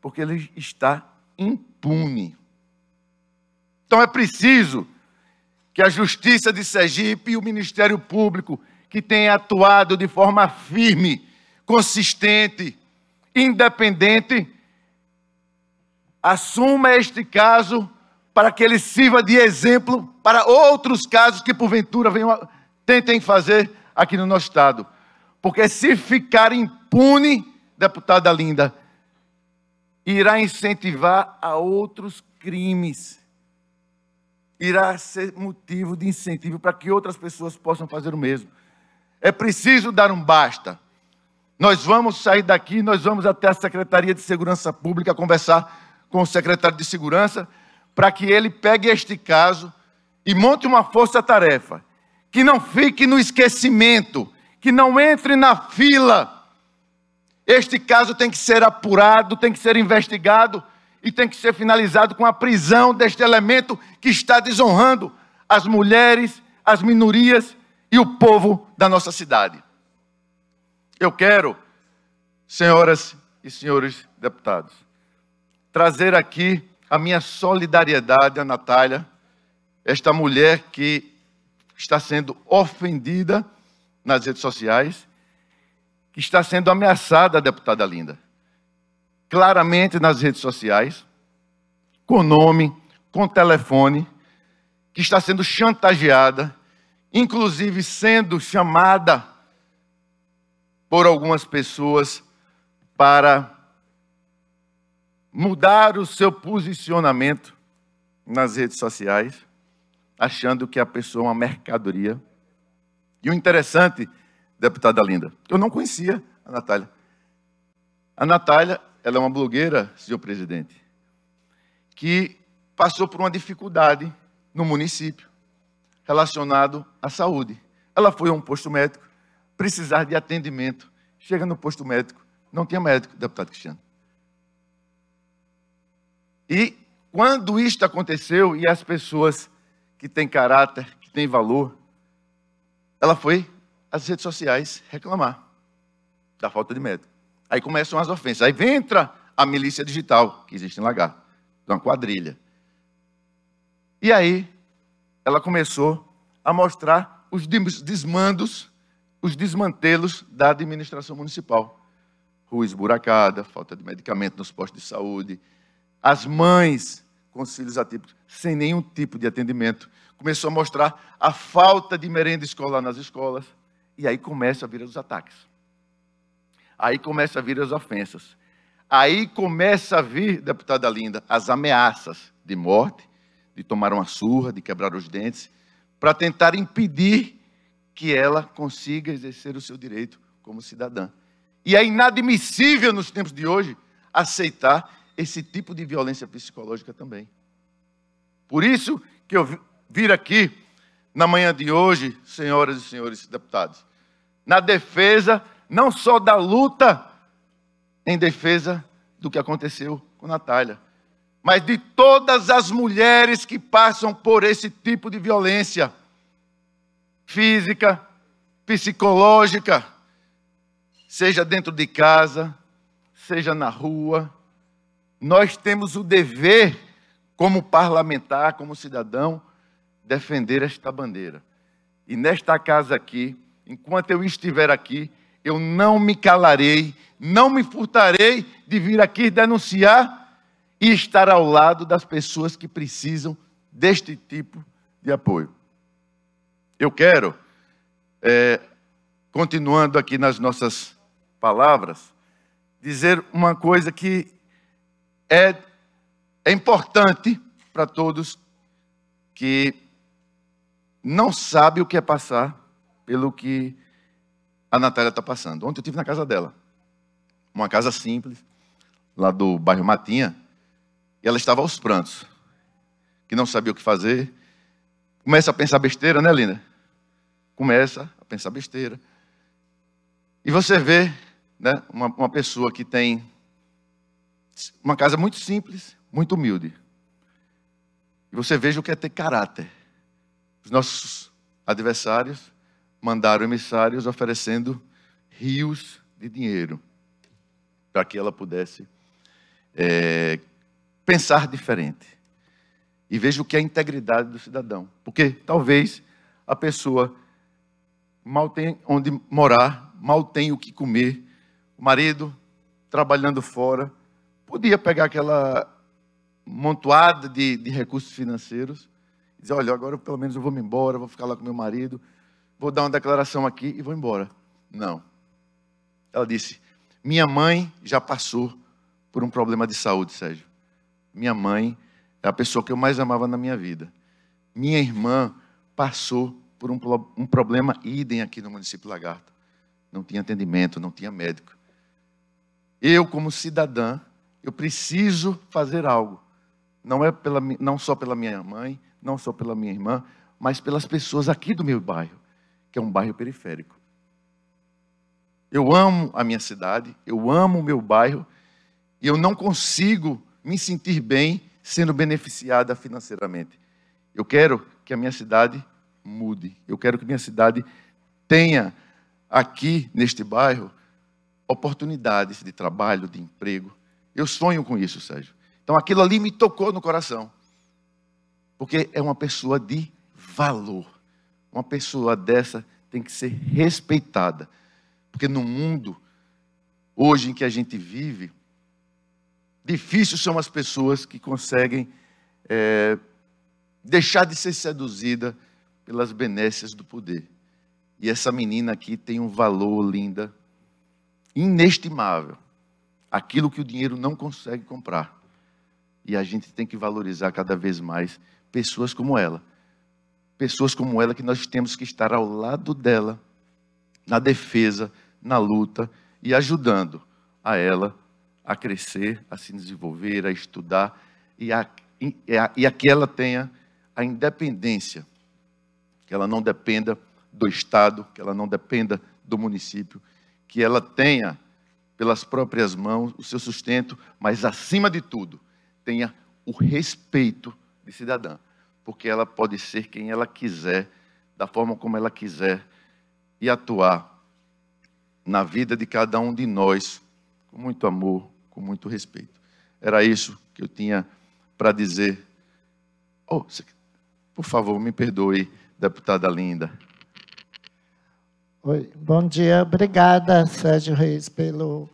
Porque ele está impune. Então é preciso que a Justiça de Sergipe e o Ministério Público, que tem atuado de forma firme, consistente, independente, assuma este caso para que ele sirva de exemplo para outros casos que porventura venham, tentem fazer aqui no nosso estado. Porque se ficar impune, deputada Linda, irá incentivar a outros crimes. Irá ser motivo de incentivo para que outras pessoas possam fazer o mesmo. É preciso dar um basta. Nós vamos sair daqui, nós vamos até a Secretaria de Segurança Pública conversar com o secretário de Segurança para que ele pegue este caso e monte uma força-tarefa que não fique no esquecimento, que não entre na fila. Este caso tem que ser apurado, tem que ser investigado e tem que ser finalizado com a prisão deste elemento que está desonrando as mulheres, as minorias e o povo da nossa cidade. Eu quero, senhoras e senhores deputados, trazer aqui a minha solidariedade à Natália, esta mulher que está sendo ofendida nas redes sociais, que está sendo ameaçada, deputada Linda, claramente nas redes sociais, com nome, com telefone, que está sendo chantageada, inclusive sendo chamada por algumas pessoas para mudar o seu posicionamento nas redes sociais, achando que a pessoa é uma mercadoria. E o interessante, deputada Linda, eu não conhecia a Natália. A Natália, ela é uma blogueira, senhor presidente, que passou por uma dificuldade no município relacionado à saúde. Ela foi a um posto médico, precisar de atendimento. Chega no posto médico. Não tinha médico, deputado Cristiano. E quando isto aconteceu e as pessoas que têm caráter, que têm valor, ela foi às redes sociais reclamar da falta de médico. Aí começam as ofensas. Aí entra a milícia digital, que existe em Lagar, uma quadrilha. E aí ela começou a mostrar os desmandos os desmantelos da administração municipal. Rua esburacada, falta de medicamento nos postos de saúde, as mães com filhos atípicos, sem nenhum tipo de atendimento. Começou a mostrar a falta de merenda escolar nas escolas. E aí começa a vir os ataques. Aí começa a vir as ofensas. Aí começa a vir, deputada Linda, as ameaças de morte, de tomar uma surra, de quebrar os dentes, para tentar impedir que ela consiga exercer o seu direito como cidadã. E é inadmissível nos tempos de hoje aceitar esse tipo de violência psicológica também. Por isso que eu vir aqui na manhã de hoje, senhoras e senhores deputados, na defesa não só da luta em defesa do que aconteceu com Natália, mas de todas as mulheres que passam por esse tipo de violência física, psicológica, seja dentro de casa, seja na rua. Nós temos o dever, como parlamentar, como cidadão, defender esta bandeira. E nesta casa aqui, enquanto eu estiver aqui, eu não me calarei, não me furtarei de vir aqui denunciar e estar ao lado das pessoas que precisam deste tipo de apoio. Eu quero, é, continuando aqui nas nossas palavras, dizer uma coisa que é, é importante para todos que não sabe o que é passar pelo que a Natália está passando. Ontem eu estive na casa dela, uma casa simples, lá do bairro Matinha, e ela estava aos prantos, que não sabia o que fazer, Começa a pensar besteira, né, linda? Começa a pensar besteira. E você vê né, uma, uma pessoa que tem uma casa muito simples, muito humilde. E você veja o que é ter caráter. Os nossos adversários mandaram emissários oferecendo rios de dinheiro para que ela pudesse é, pensar diferente e veja o que é a integridade do cidadão. Porque talvez a pessoa mal tem onde morar, mal tem o que comer, o marido trabalhando fora, podia pegar aquela montuada de, de recursos financeiros e dizer, olha, agora pelo menos eu vou me embora, vou ficar lá com meu marido, vou dar uma declaração aqui e vou embora. Não. Ela disse, minha mãe já passou por um problema de saúde, Sérgio. Minha mãe é a pessoa que eu mais amava na minha vida. Minha irmã passou por um, um problema idem aqui no município Lagarto. Não tinha atendimento, não tinha médico. Eu, como cidadã, eu preciso fazer algo. Não, é pela, não só pela minha mãe, não só pela minha irmã, mas pelas pessoas aqui do meu bairro, que é um bairro periférico. Eu amo a minha cidade, eu amo o meu bairro, e eu não consigo me sentir bem sendo beneficiada financeiramente. Eu quero que a minha cidade mude. Eu quero que minha cidade tenha aqui neste bairro oportunidades de trabalho, de emprego. Eu sonho com isso, Sérgio. Então aquilo ali me tocou no coração. Porque é uma pessoa de valor. Uma pessoa dessa tem que ser respeitada. Porque no mundo hoje em que a gente vive, Difíceis são as pessoas que conseguem é, deixar de ser seduzida pelas benécias do poder. E essa menina aqui tem um valor linda, inestimável. Aquilo que o dinheiro não consegue comprar. E a gente tem que valorizar cada vez mais pessoas como ela. Pessoas como ela que nós temos que estar ao lado dela, na defesa, na luta e ajudando a ela a crescer, a se desenvolver, a estudar e a, e a, e a que ela tenha a independência, que ela não dependa do Estado, que ela não dependa do município, que ela tenha pelas próprias mãos o seu sustento, mas acima de tudo, tenha o respeito de cidadã, porque ela pode ser quem ela quiser, da forma como ela quiser e atuar na vida de cada um de nós com muito amor, com muito respeito. Era isso que eu tinha para dizer. Oh, por favor, me perdoe, deputada linda. Oi, bom dia. Obrigada, Sérgio Reis, pelo,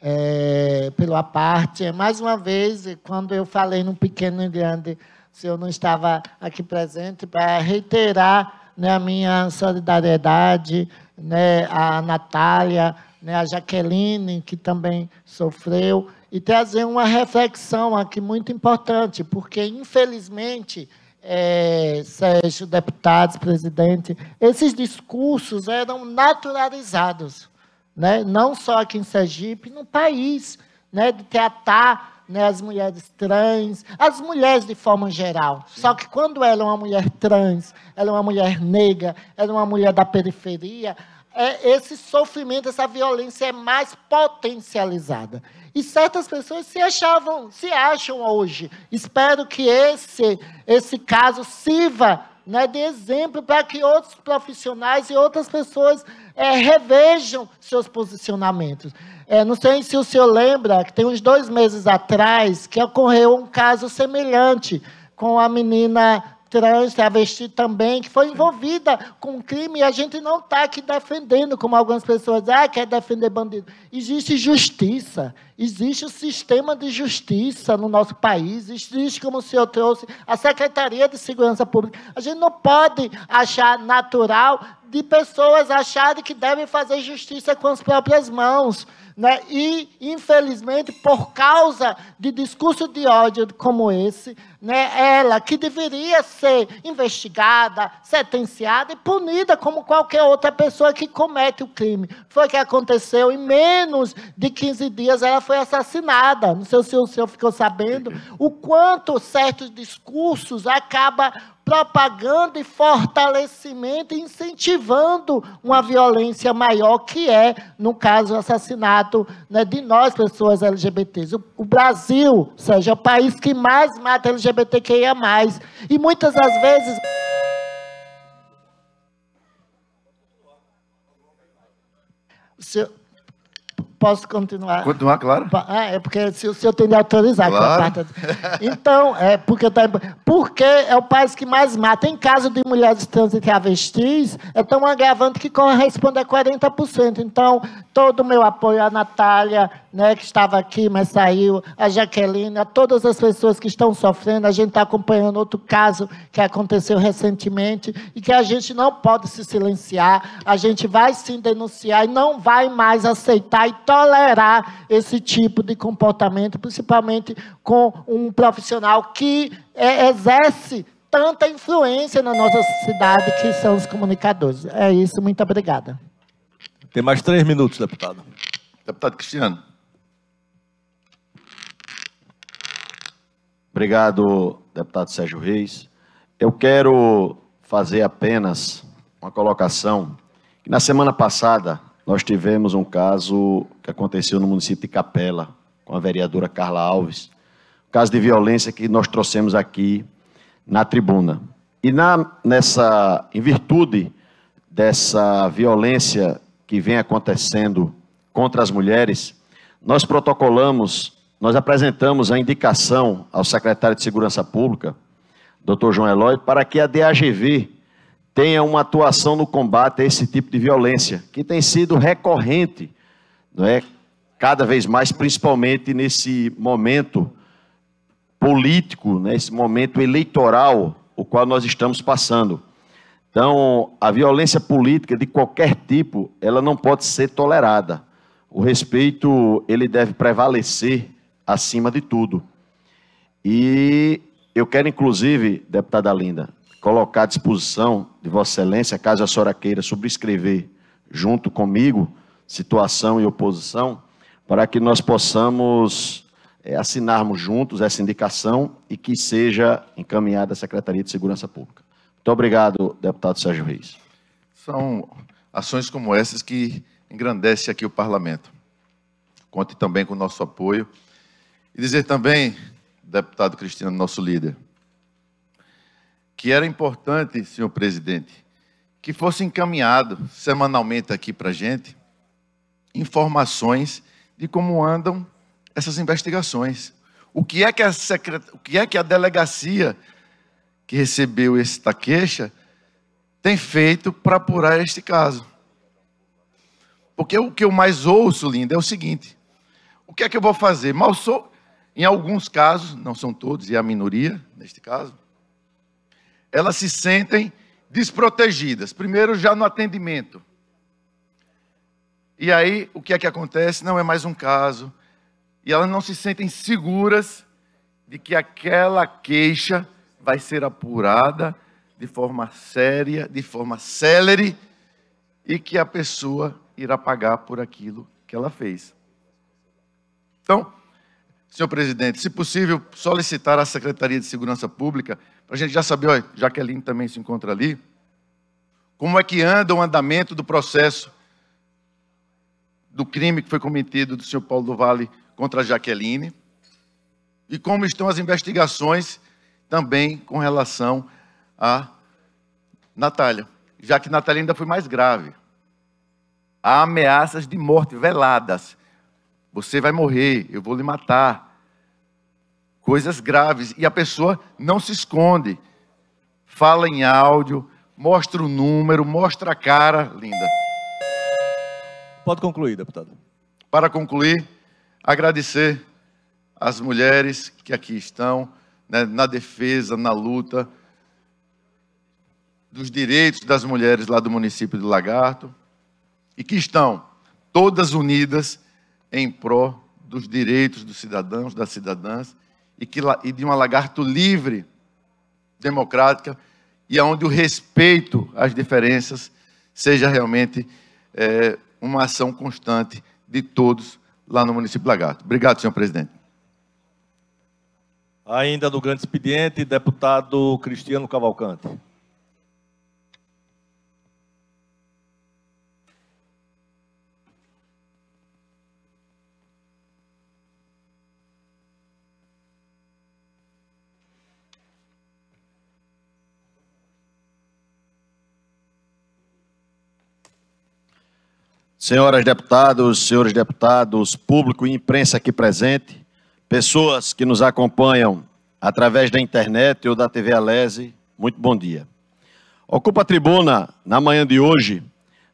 é, pelo parte. Mais uma vez, quando eu falei no pequeno e grande, se eu não estava aqui presente, para reiterar né, a minha solidariedade né, a Natália, né, a Jaqueline, que também sofreu, e trazer uma reflexão aqui muito importante, porque, infelizmente, é, Sérgio, deputados, presidente, esses discursos eram naturalizados, né, não só aqui em Sergipe, no país, né, de tratar né, as mulheres trans, as mulheres de forma geral. Sim. Só que quando ela é uma mulher trans, ela é uma mulher negra, ela é uma mulher da periferia, é, esse sofrimento, essa violência é mais potencializada. E certas pessoas se achavam, se acham hoje. Espero que esse, esse caso sirva né, de exemplo para que outros profissionais e outras pessoas é, revejam seus posicionamentos. É, não sei se o senhor lembra, que tem uns dois meses atrás, que ocorreu um caso semelhante com a menina trans, travesti também, que foi envolvida com crime, e a gente não está aqui defendendo, como algumas pessoas ah, quer defender bandido. Existe justiça, existe o um sistema de justiça no nosso país, existe, como o senhor trouxe, a Secretaria de Segurança Pública. A gente não pode achar natural de pessoas acharem que devem fazer justiça com as próprias mãos. Né? E, infelizmente, por causa de discurso de ódio como esse, né, ela que deveria ser investigada, sentenciada e punida como qualquer outra pessoa que comete o crime. Foi o que aconteceu. Em menos de 15 dias, ela foi assassinada. Não sei se o senhor ficou sabendo o quanto certos discursos acabam propagando e fortalecimento, incentivando uma violência maior, que é, no caso, o assassinato né, de nós, pessoas LGBTs. O, o Brasil, ou seja, é o país que mais mata LGBTQIA. E muitas das vezes. O senhor, Posso continuar? Continuar, claro. Ah, é porque se o senhor tem de autorizar claro. parte. Então, é porque tá, porque é o país que mais mata. Em caso de mulheres trans e travestis, é tão agravante que corresponde a 40%. Então, todo o meu apoio à Natália, né, que estava aqui, mas saiu, a Jaqueline, a todas as pessoas que estão sofrendo. A gente está acompanhando outro caso que aconteceu recentemente e que a gente não pode se silenciar. A gente vai sim denunciar e não vai mais aceitar e tolerar esse tipo de comportamento, principalmente com um profissional que é, exerce tanta influência na nossa cidade, que são os comunicadores. É isso, muito obrigada. Tem mais três minutos, deputado. Deputado Cristiano. Obrigado, deputado Sérgio Reis. Eu quero fazer apenas uma colocação que na semana passada nós tivemos um caso que aconteceu no município de Capela, com a vereadora Carla Alves. Um caso de violência que nós trouxemos aqui na tribuna. E na, nessa, em virtude dessa violência que vem acontecendo contra as mulheres, nós protocolamos, nós apresentamos a indicação ao secretário de Segurança Pública, Dr. João Eloy, para que a DAGV tenha uma atuação no combate a esse tipo de violência, que tem sido recorrente, não é? cada vez mais, principalmente nesse momento político, nesse né? momento eleitoral, o qual nós estamos passando. Então, a violência política de qualquer tipo, ela não pode ser tolerada. O respeito, ele deve prevalecer acima de tudo. E eu quero, inclusive, deputada Linda, colocar à disposição de Vossa Excelência, caso a senhora queira subscrever junto comigo, situação e oposição, para que nós possamos é, assinarmos juntos essa indicação e que seja encaminhada à Secretaria de Segurança Pública. Muito obrigado, deputado Sérgio Reis. São ações como essas que engrandecem aqui o parlamento. Conte também com o nosso apoio. E dizer também, deputado Cristiano, nosso líder, que era importante, senhor presidente, que fosse encaminhado semanalmente aqui para a gente informações de como andam essas investigações. O que é que a, secret... o que é que a delegacia que recebeu esta queixa tem feito para apurar este caso? Porque o que eu mais ouço, Linda, é o seguinte: o que é que eu vou fazer? Mal sou, em alguns casos, não são todos, e a minoria neste caso, elas se sentem desprotegidas. Primeiro, já no atendimento. E aí, o que é que acontece? Não é mais um caso. E elas não se sentem seguras de que aquela queixa vai ser apurada de forma séria, de forma célere, e que a pessoa irá pagar por aquilo que ela fez. Então, senhor presidente, se possível, solicitar à Secretaria de Segurança Pública, para a gente já saber, olha, Jaqueline também se encontra ali, como é que anda o andamento do processo do crime que foi cometido do senhor Paulo do Vale contra a Jaqueline e como estão as investigações também com relação a Natália, já que Natália ainda foi mais grave. Há ameaças de morte veladas você vai morrer, eu vou lhe matar. Coisas graves. E a pessoa não se esconde. Fala em áudio, mostra o número, mostra a cara. Linda. Pode concluir, deputado. Para concluir, agradecer às mulheres que aqui estão, né, na defesa, na luta dos direitos das mulheres lá do município de Lagarto, e que estão todas unidas em pró dos direitos dos cidadãos, das cidadãs, e, que, e de uma lagarto livre, democrática, e onde o respeito às diferenças seja realmente é, uma ação constante de todos lá no município Lagarto. Obrigado, senhor presidente. Ainda do grande expediente, deputado Cristiano Cavalcante. senhoras deputadas, senhores deputados, público e imprensa aqui presente, pessoas que nos acompanham através da internet ou da TV Alese, muito bom dia. Ocupa a tribuna na manhã de hoje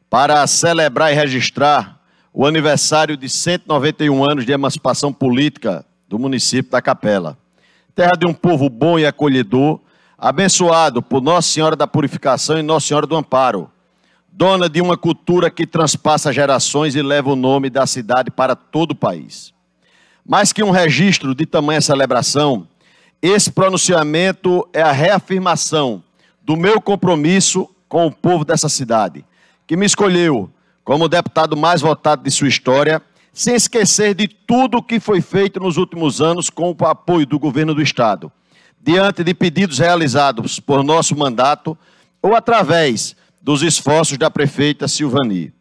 para celebrar e registrar o aniversário de 191 anos de emancipação política do município da Capela. Terra de um povo bom e acolhedor, abençoado por Nossa Senhora da Purificação e Nossa Senhora do Amparo dona de uma cultura que transpassa gerações e leva o nome da cidade para todo o país. Mais que um registro de tamanha celebração, esse pronunciamento é a reafirmação do meu compromisso com o povo dessa cidade, que me escolheu como o deputado mais votado de sua história, sem esquecer de tudo o que foi feito nos últimos anos com o apoio do governo do Estado, diante de pedidos realizados por nosso mandato ou através dos esforços da prefeita Silvani.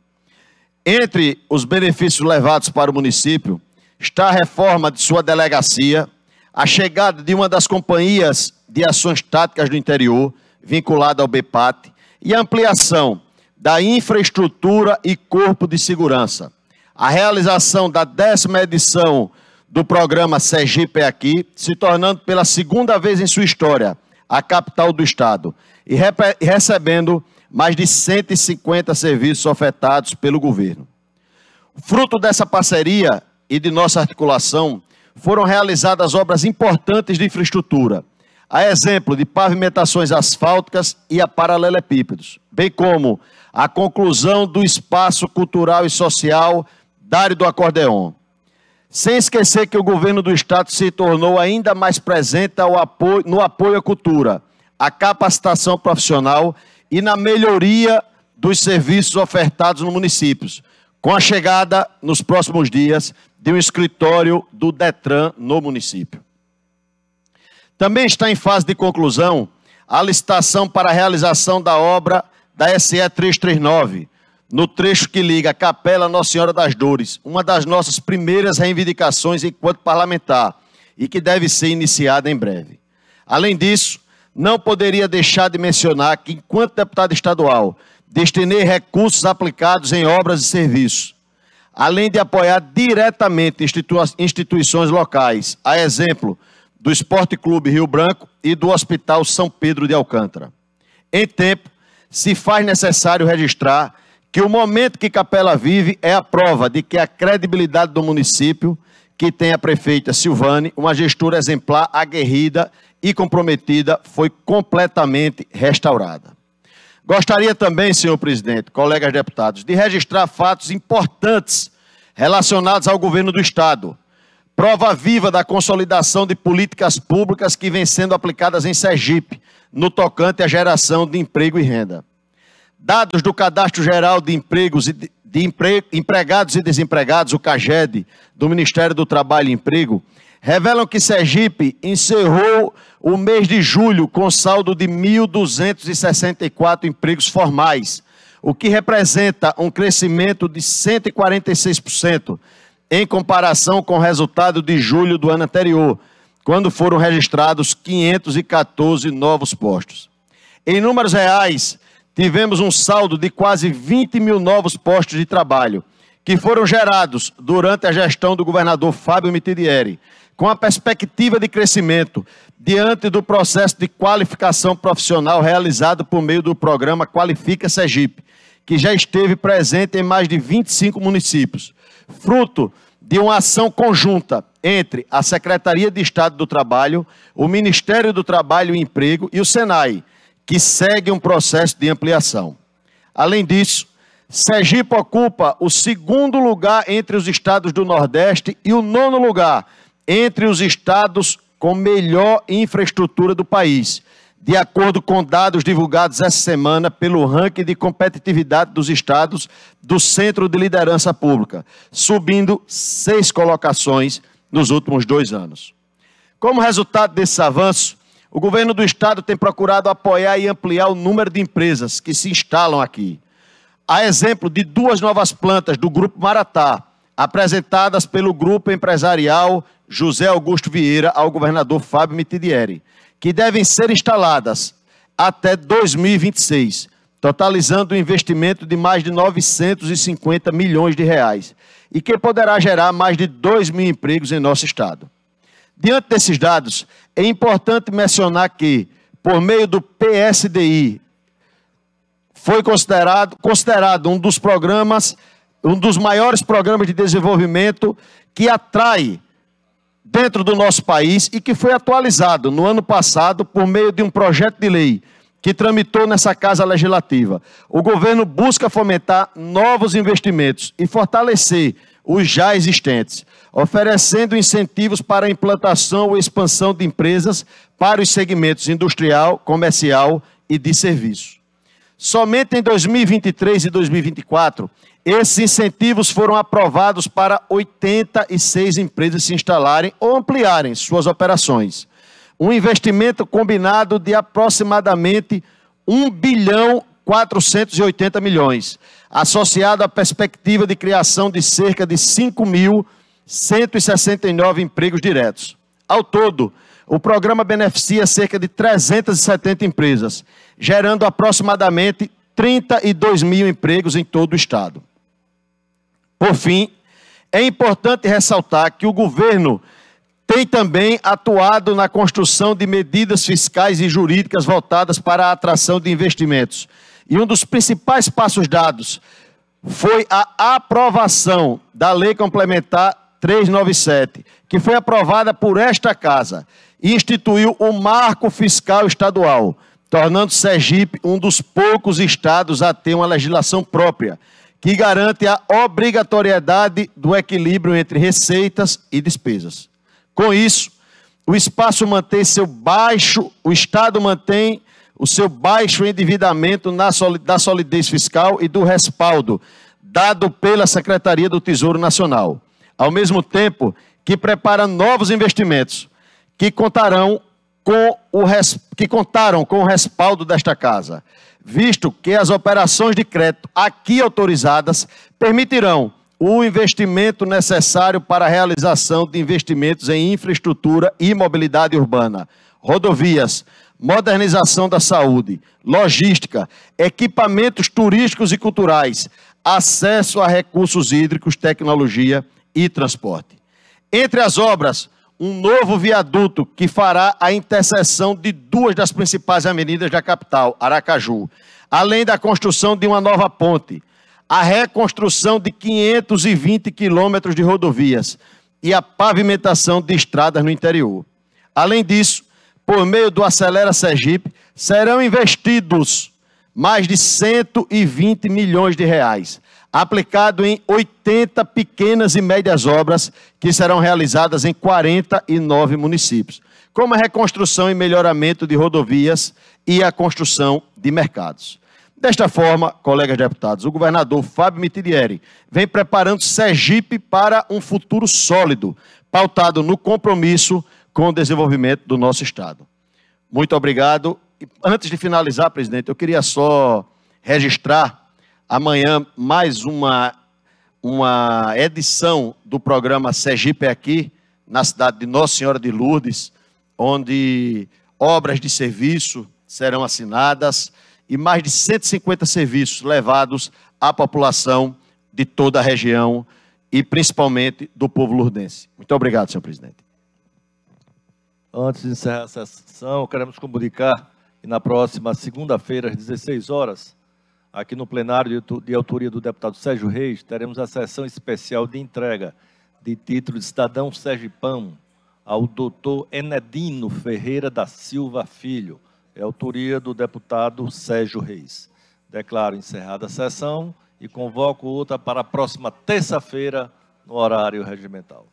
Entre os benefícios levados para o município está a reforma de sua delegacia, a chegada de uma das companhias de ações táticas do interior, vinculada ao BEPAT, e a ampliação da infraestrutura e corpo de segurança. A realização da décima edição do programa Sergipe Aqui, se tornando pela segunda vez em sua história a capital do estado e recebendo mais de 150 serviços ofertados pelo governo. Fruto dessa parceria e de nossa articulação, foram realizadas obras importantes de infraestrutura, a exemplo de pavimentações asfálticas e a paralelepípedos, bem como a conclusão do espaço cultural e social Dário do Acordeon. Sem esquecer que o governo do estado se tornou ainda mais presente apoio, no apoio à cultura, à capacitação profissional e na melhoria dos serviços ofertados nos municípios, com a chegada, nos próximos dias, de um escritório do Detran no município. Também está em fase de conclusão a licitação para a realização da obra da SE 339, no trecho que liga a Capela Nossa Senhora das Dores, uma das nossas primeiras reivindicações enquanto parlamentar e que deve ser iniciada em breve. Além disso, não poderia deixar de mencionar que, enquanto deputado estadual, destinei recursos aplicados em obras e serviços, além de apoiar diretamente instituições locais, a exemplo do Esporte Clube Rio Branco e do Hospital São Pedro de Alcântara. Em tempo, se faz necessário registrar que o momento que Capela vive é a prova de que a credibilidade do município, que tem a prefeita Silvane, uma gestora exemplar, aguerrida e comprometida foi completamente restaurada. Gostaria também, senhor presidente, colegas deputados, de registrar fatos importantes relacionados ao governo do Estado. Prova viva da consolidação de políticas públicas que vêm sendo aplicadas em Sergipe, no tocante à geração de emprego e renda. Dados do Cadastro Geral de Empregos e de empregados e desempregados, o CAGED, do Ministério do Trabalho e Emprego, revelam que Sergipe encerrou o mês de julho com saldo de 1.264 empregos formais, o que representa um crescimento de 146% em comparação com o resultado de julho do ano anterior, quando foram registrados 514 novos postos. Em números reais, tivemos um saldo de quase 20 mil novos postos de trabalho, que foram gerados durante a gestão do governador Fábio Mitidieri, com a perspectiva de crescimento, diante do processo de qualificação profissional realizado por meio do programa Qualifica Sergipe, que já esteve presente em mais de 25 municípios, fruto de uma ação conjunta entre a Secretaria de Estado do Trabalho, o Ministério do Trabalho e Emprego e o SENAI, que segue um processo de ampliação. Além disso, Sergipe ocupa o segundo lugar entre os estados do Nordeste e o nono lugar entre os estados com melhor infraestrutura do país, de acordo com dados divulgados essa semana pelo ranking de competitividade dos estados do Centro de Liderança Pública, subindo seis colocações nos últimos dois anos. Como resultado desses avanços, o governo do estado tem procurado apoiar e ampliar o número de empresas que se instalam aqui. Há exemplo de duas novas plantas do Grupo Maratá, apresentadas pelo grupo empresarial José Augusto Vieira ao governador Fábio Mitidieri, que devem ser instaladas até 2026, totalizando um investimento de mais de 950 milhões de reais e que poderá gerar mais de 2 mil empregos em nosso estado. Diante desses dados, é importante mencionar que, por meio do PSDI, foi considerado, considerado um dos programas um dos maiores programas de desenvolvimento que atrai dentro do nosso país e que foi atualizado no ano passado por meio de um projeto de lei que tramitou nessa Casa Legislativa. O governo busca fomentar novos investimentos e fortalecer os já existentes, oferecendo incentivos para a implantação ou expansão de empresas para os segmentos industrial, comercial e de serviço. Somente em 2023 e 2024, esses incentivos foram aprovados para 86 empresas se instalarem ou ampliarem suas operações. Um investimento combinado de aproximadamente 1 bilhão 480 milhões, associado à perspectiva de criação de cerca de 5.169 empregos diretos. Ao todo, o programa beneficia cerca de 370 empresas gerando aproximadamente 32 mil empregos em todo o estado. Por fim, é importante ressaltar que o governo tem também atuado na construção de medidas fiscais e jurídicas voltadas para a atração de investimentos. E um dos principais passos dados foi a aprovação da Lei Complementar 397, que foi aprovada por esta Casa e instituiu o um Marco Fiscal Estadual tornando Sergipe um dos poucos estados a ter uma legislação própria, que garante a obrigatoriedade do equilíbrio entre receitas e despesas. Com isso, o espaço mantém seu baixo, o estado mantém o seu baixo endividamento na da solidez fiscal e do respaldo dado pela Secretaria do Tesouro Nacional, ao mesmo tempo que prepara novos investimentos que contarão com o res... que contaram com o respaldo desta casa, visto que as operações de crédito aqui autorizadas permitirão o investimento necessário para a realização de investimentos em infraestrutura e mobilidade urbana, rodovias, modernização da saúde, logística, equipamentos turísticos e culturais, acesso a recursos hídricos, tecnologia e transporte. Entre as obras, um novo viaduto que fará a interseção de duas das principais avenidas da capital, Aracaju, além da construção de uma nova ponte, a reconstrução de 520 quilômetros de rodovias e a pavimentação de estradas no interior. Além disso, por meio do Acelera Sergipe, serão investidos mais de 120 milhões de reais aplicado em 80 pequenas e médias obras que serão realizadas em 49 municípios, como a reconstrução e melhoramento de rodovias e a construção de mercados. Desta forma, colegas deputados, o governador Fábio Mitidieri vem preparando Sergipe para um futuro sólido, pautado no compromisso com o desenvolvimento do nosso Estado. Muito obrigado. E antes de finalizar, presidente, eu queria só registrar Amanhã, mais uma, uma edição do programa Sergipe Aqui, na cidade de Nossa Senhora de Lourdes, onde obras de serviço serão assinadas e mais de 150 serviços levados à população de toda a região e principalmente do povo lourdense. Muito obrigado, senhor presidente. Antes de encerrar essa sessão, queremos comunicar que na próxima segunda-feira, às 16 horas, aqui no plenário de, de autoria do deputado Sérgio Reis, teremos a sessão especial de entrega de título de cidadão Pão ao doutor Enedino Ferreira da Silva Filho, é autoria do deputado Sérgio Reis. Declaro encerrada a sessão e convoco outra para a próxima terça-feira, no horário regimental.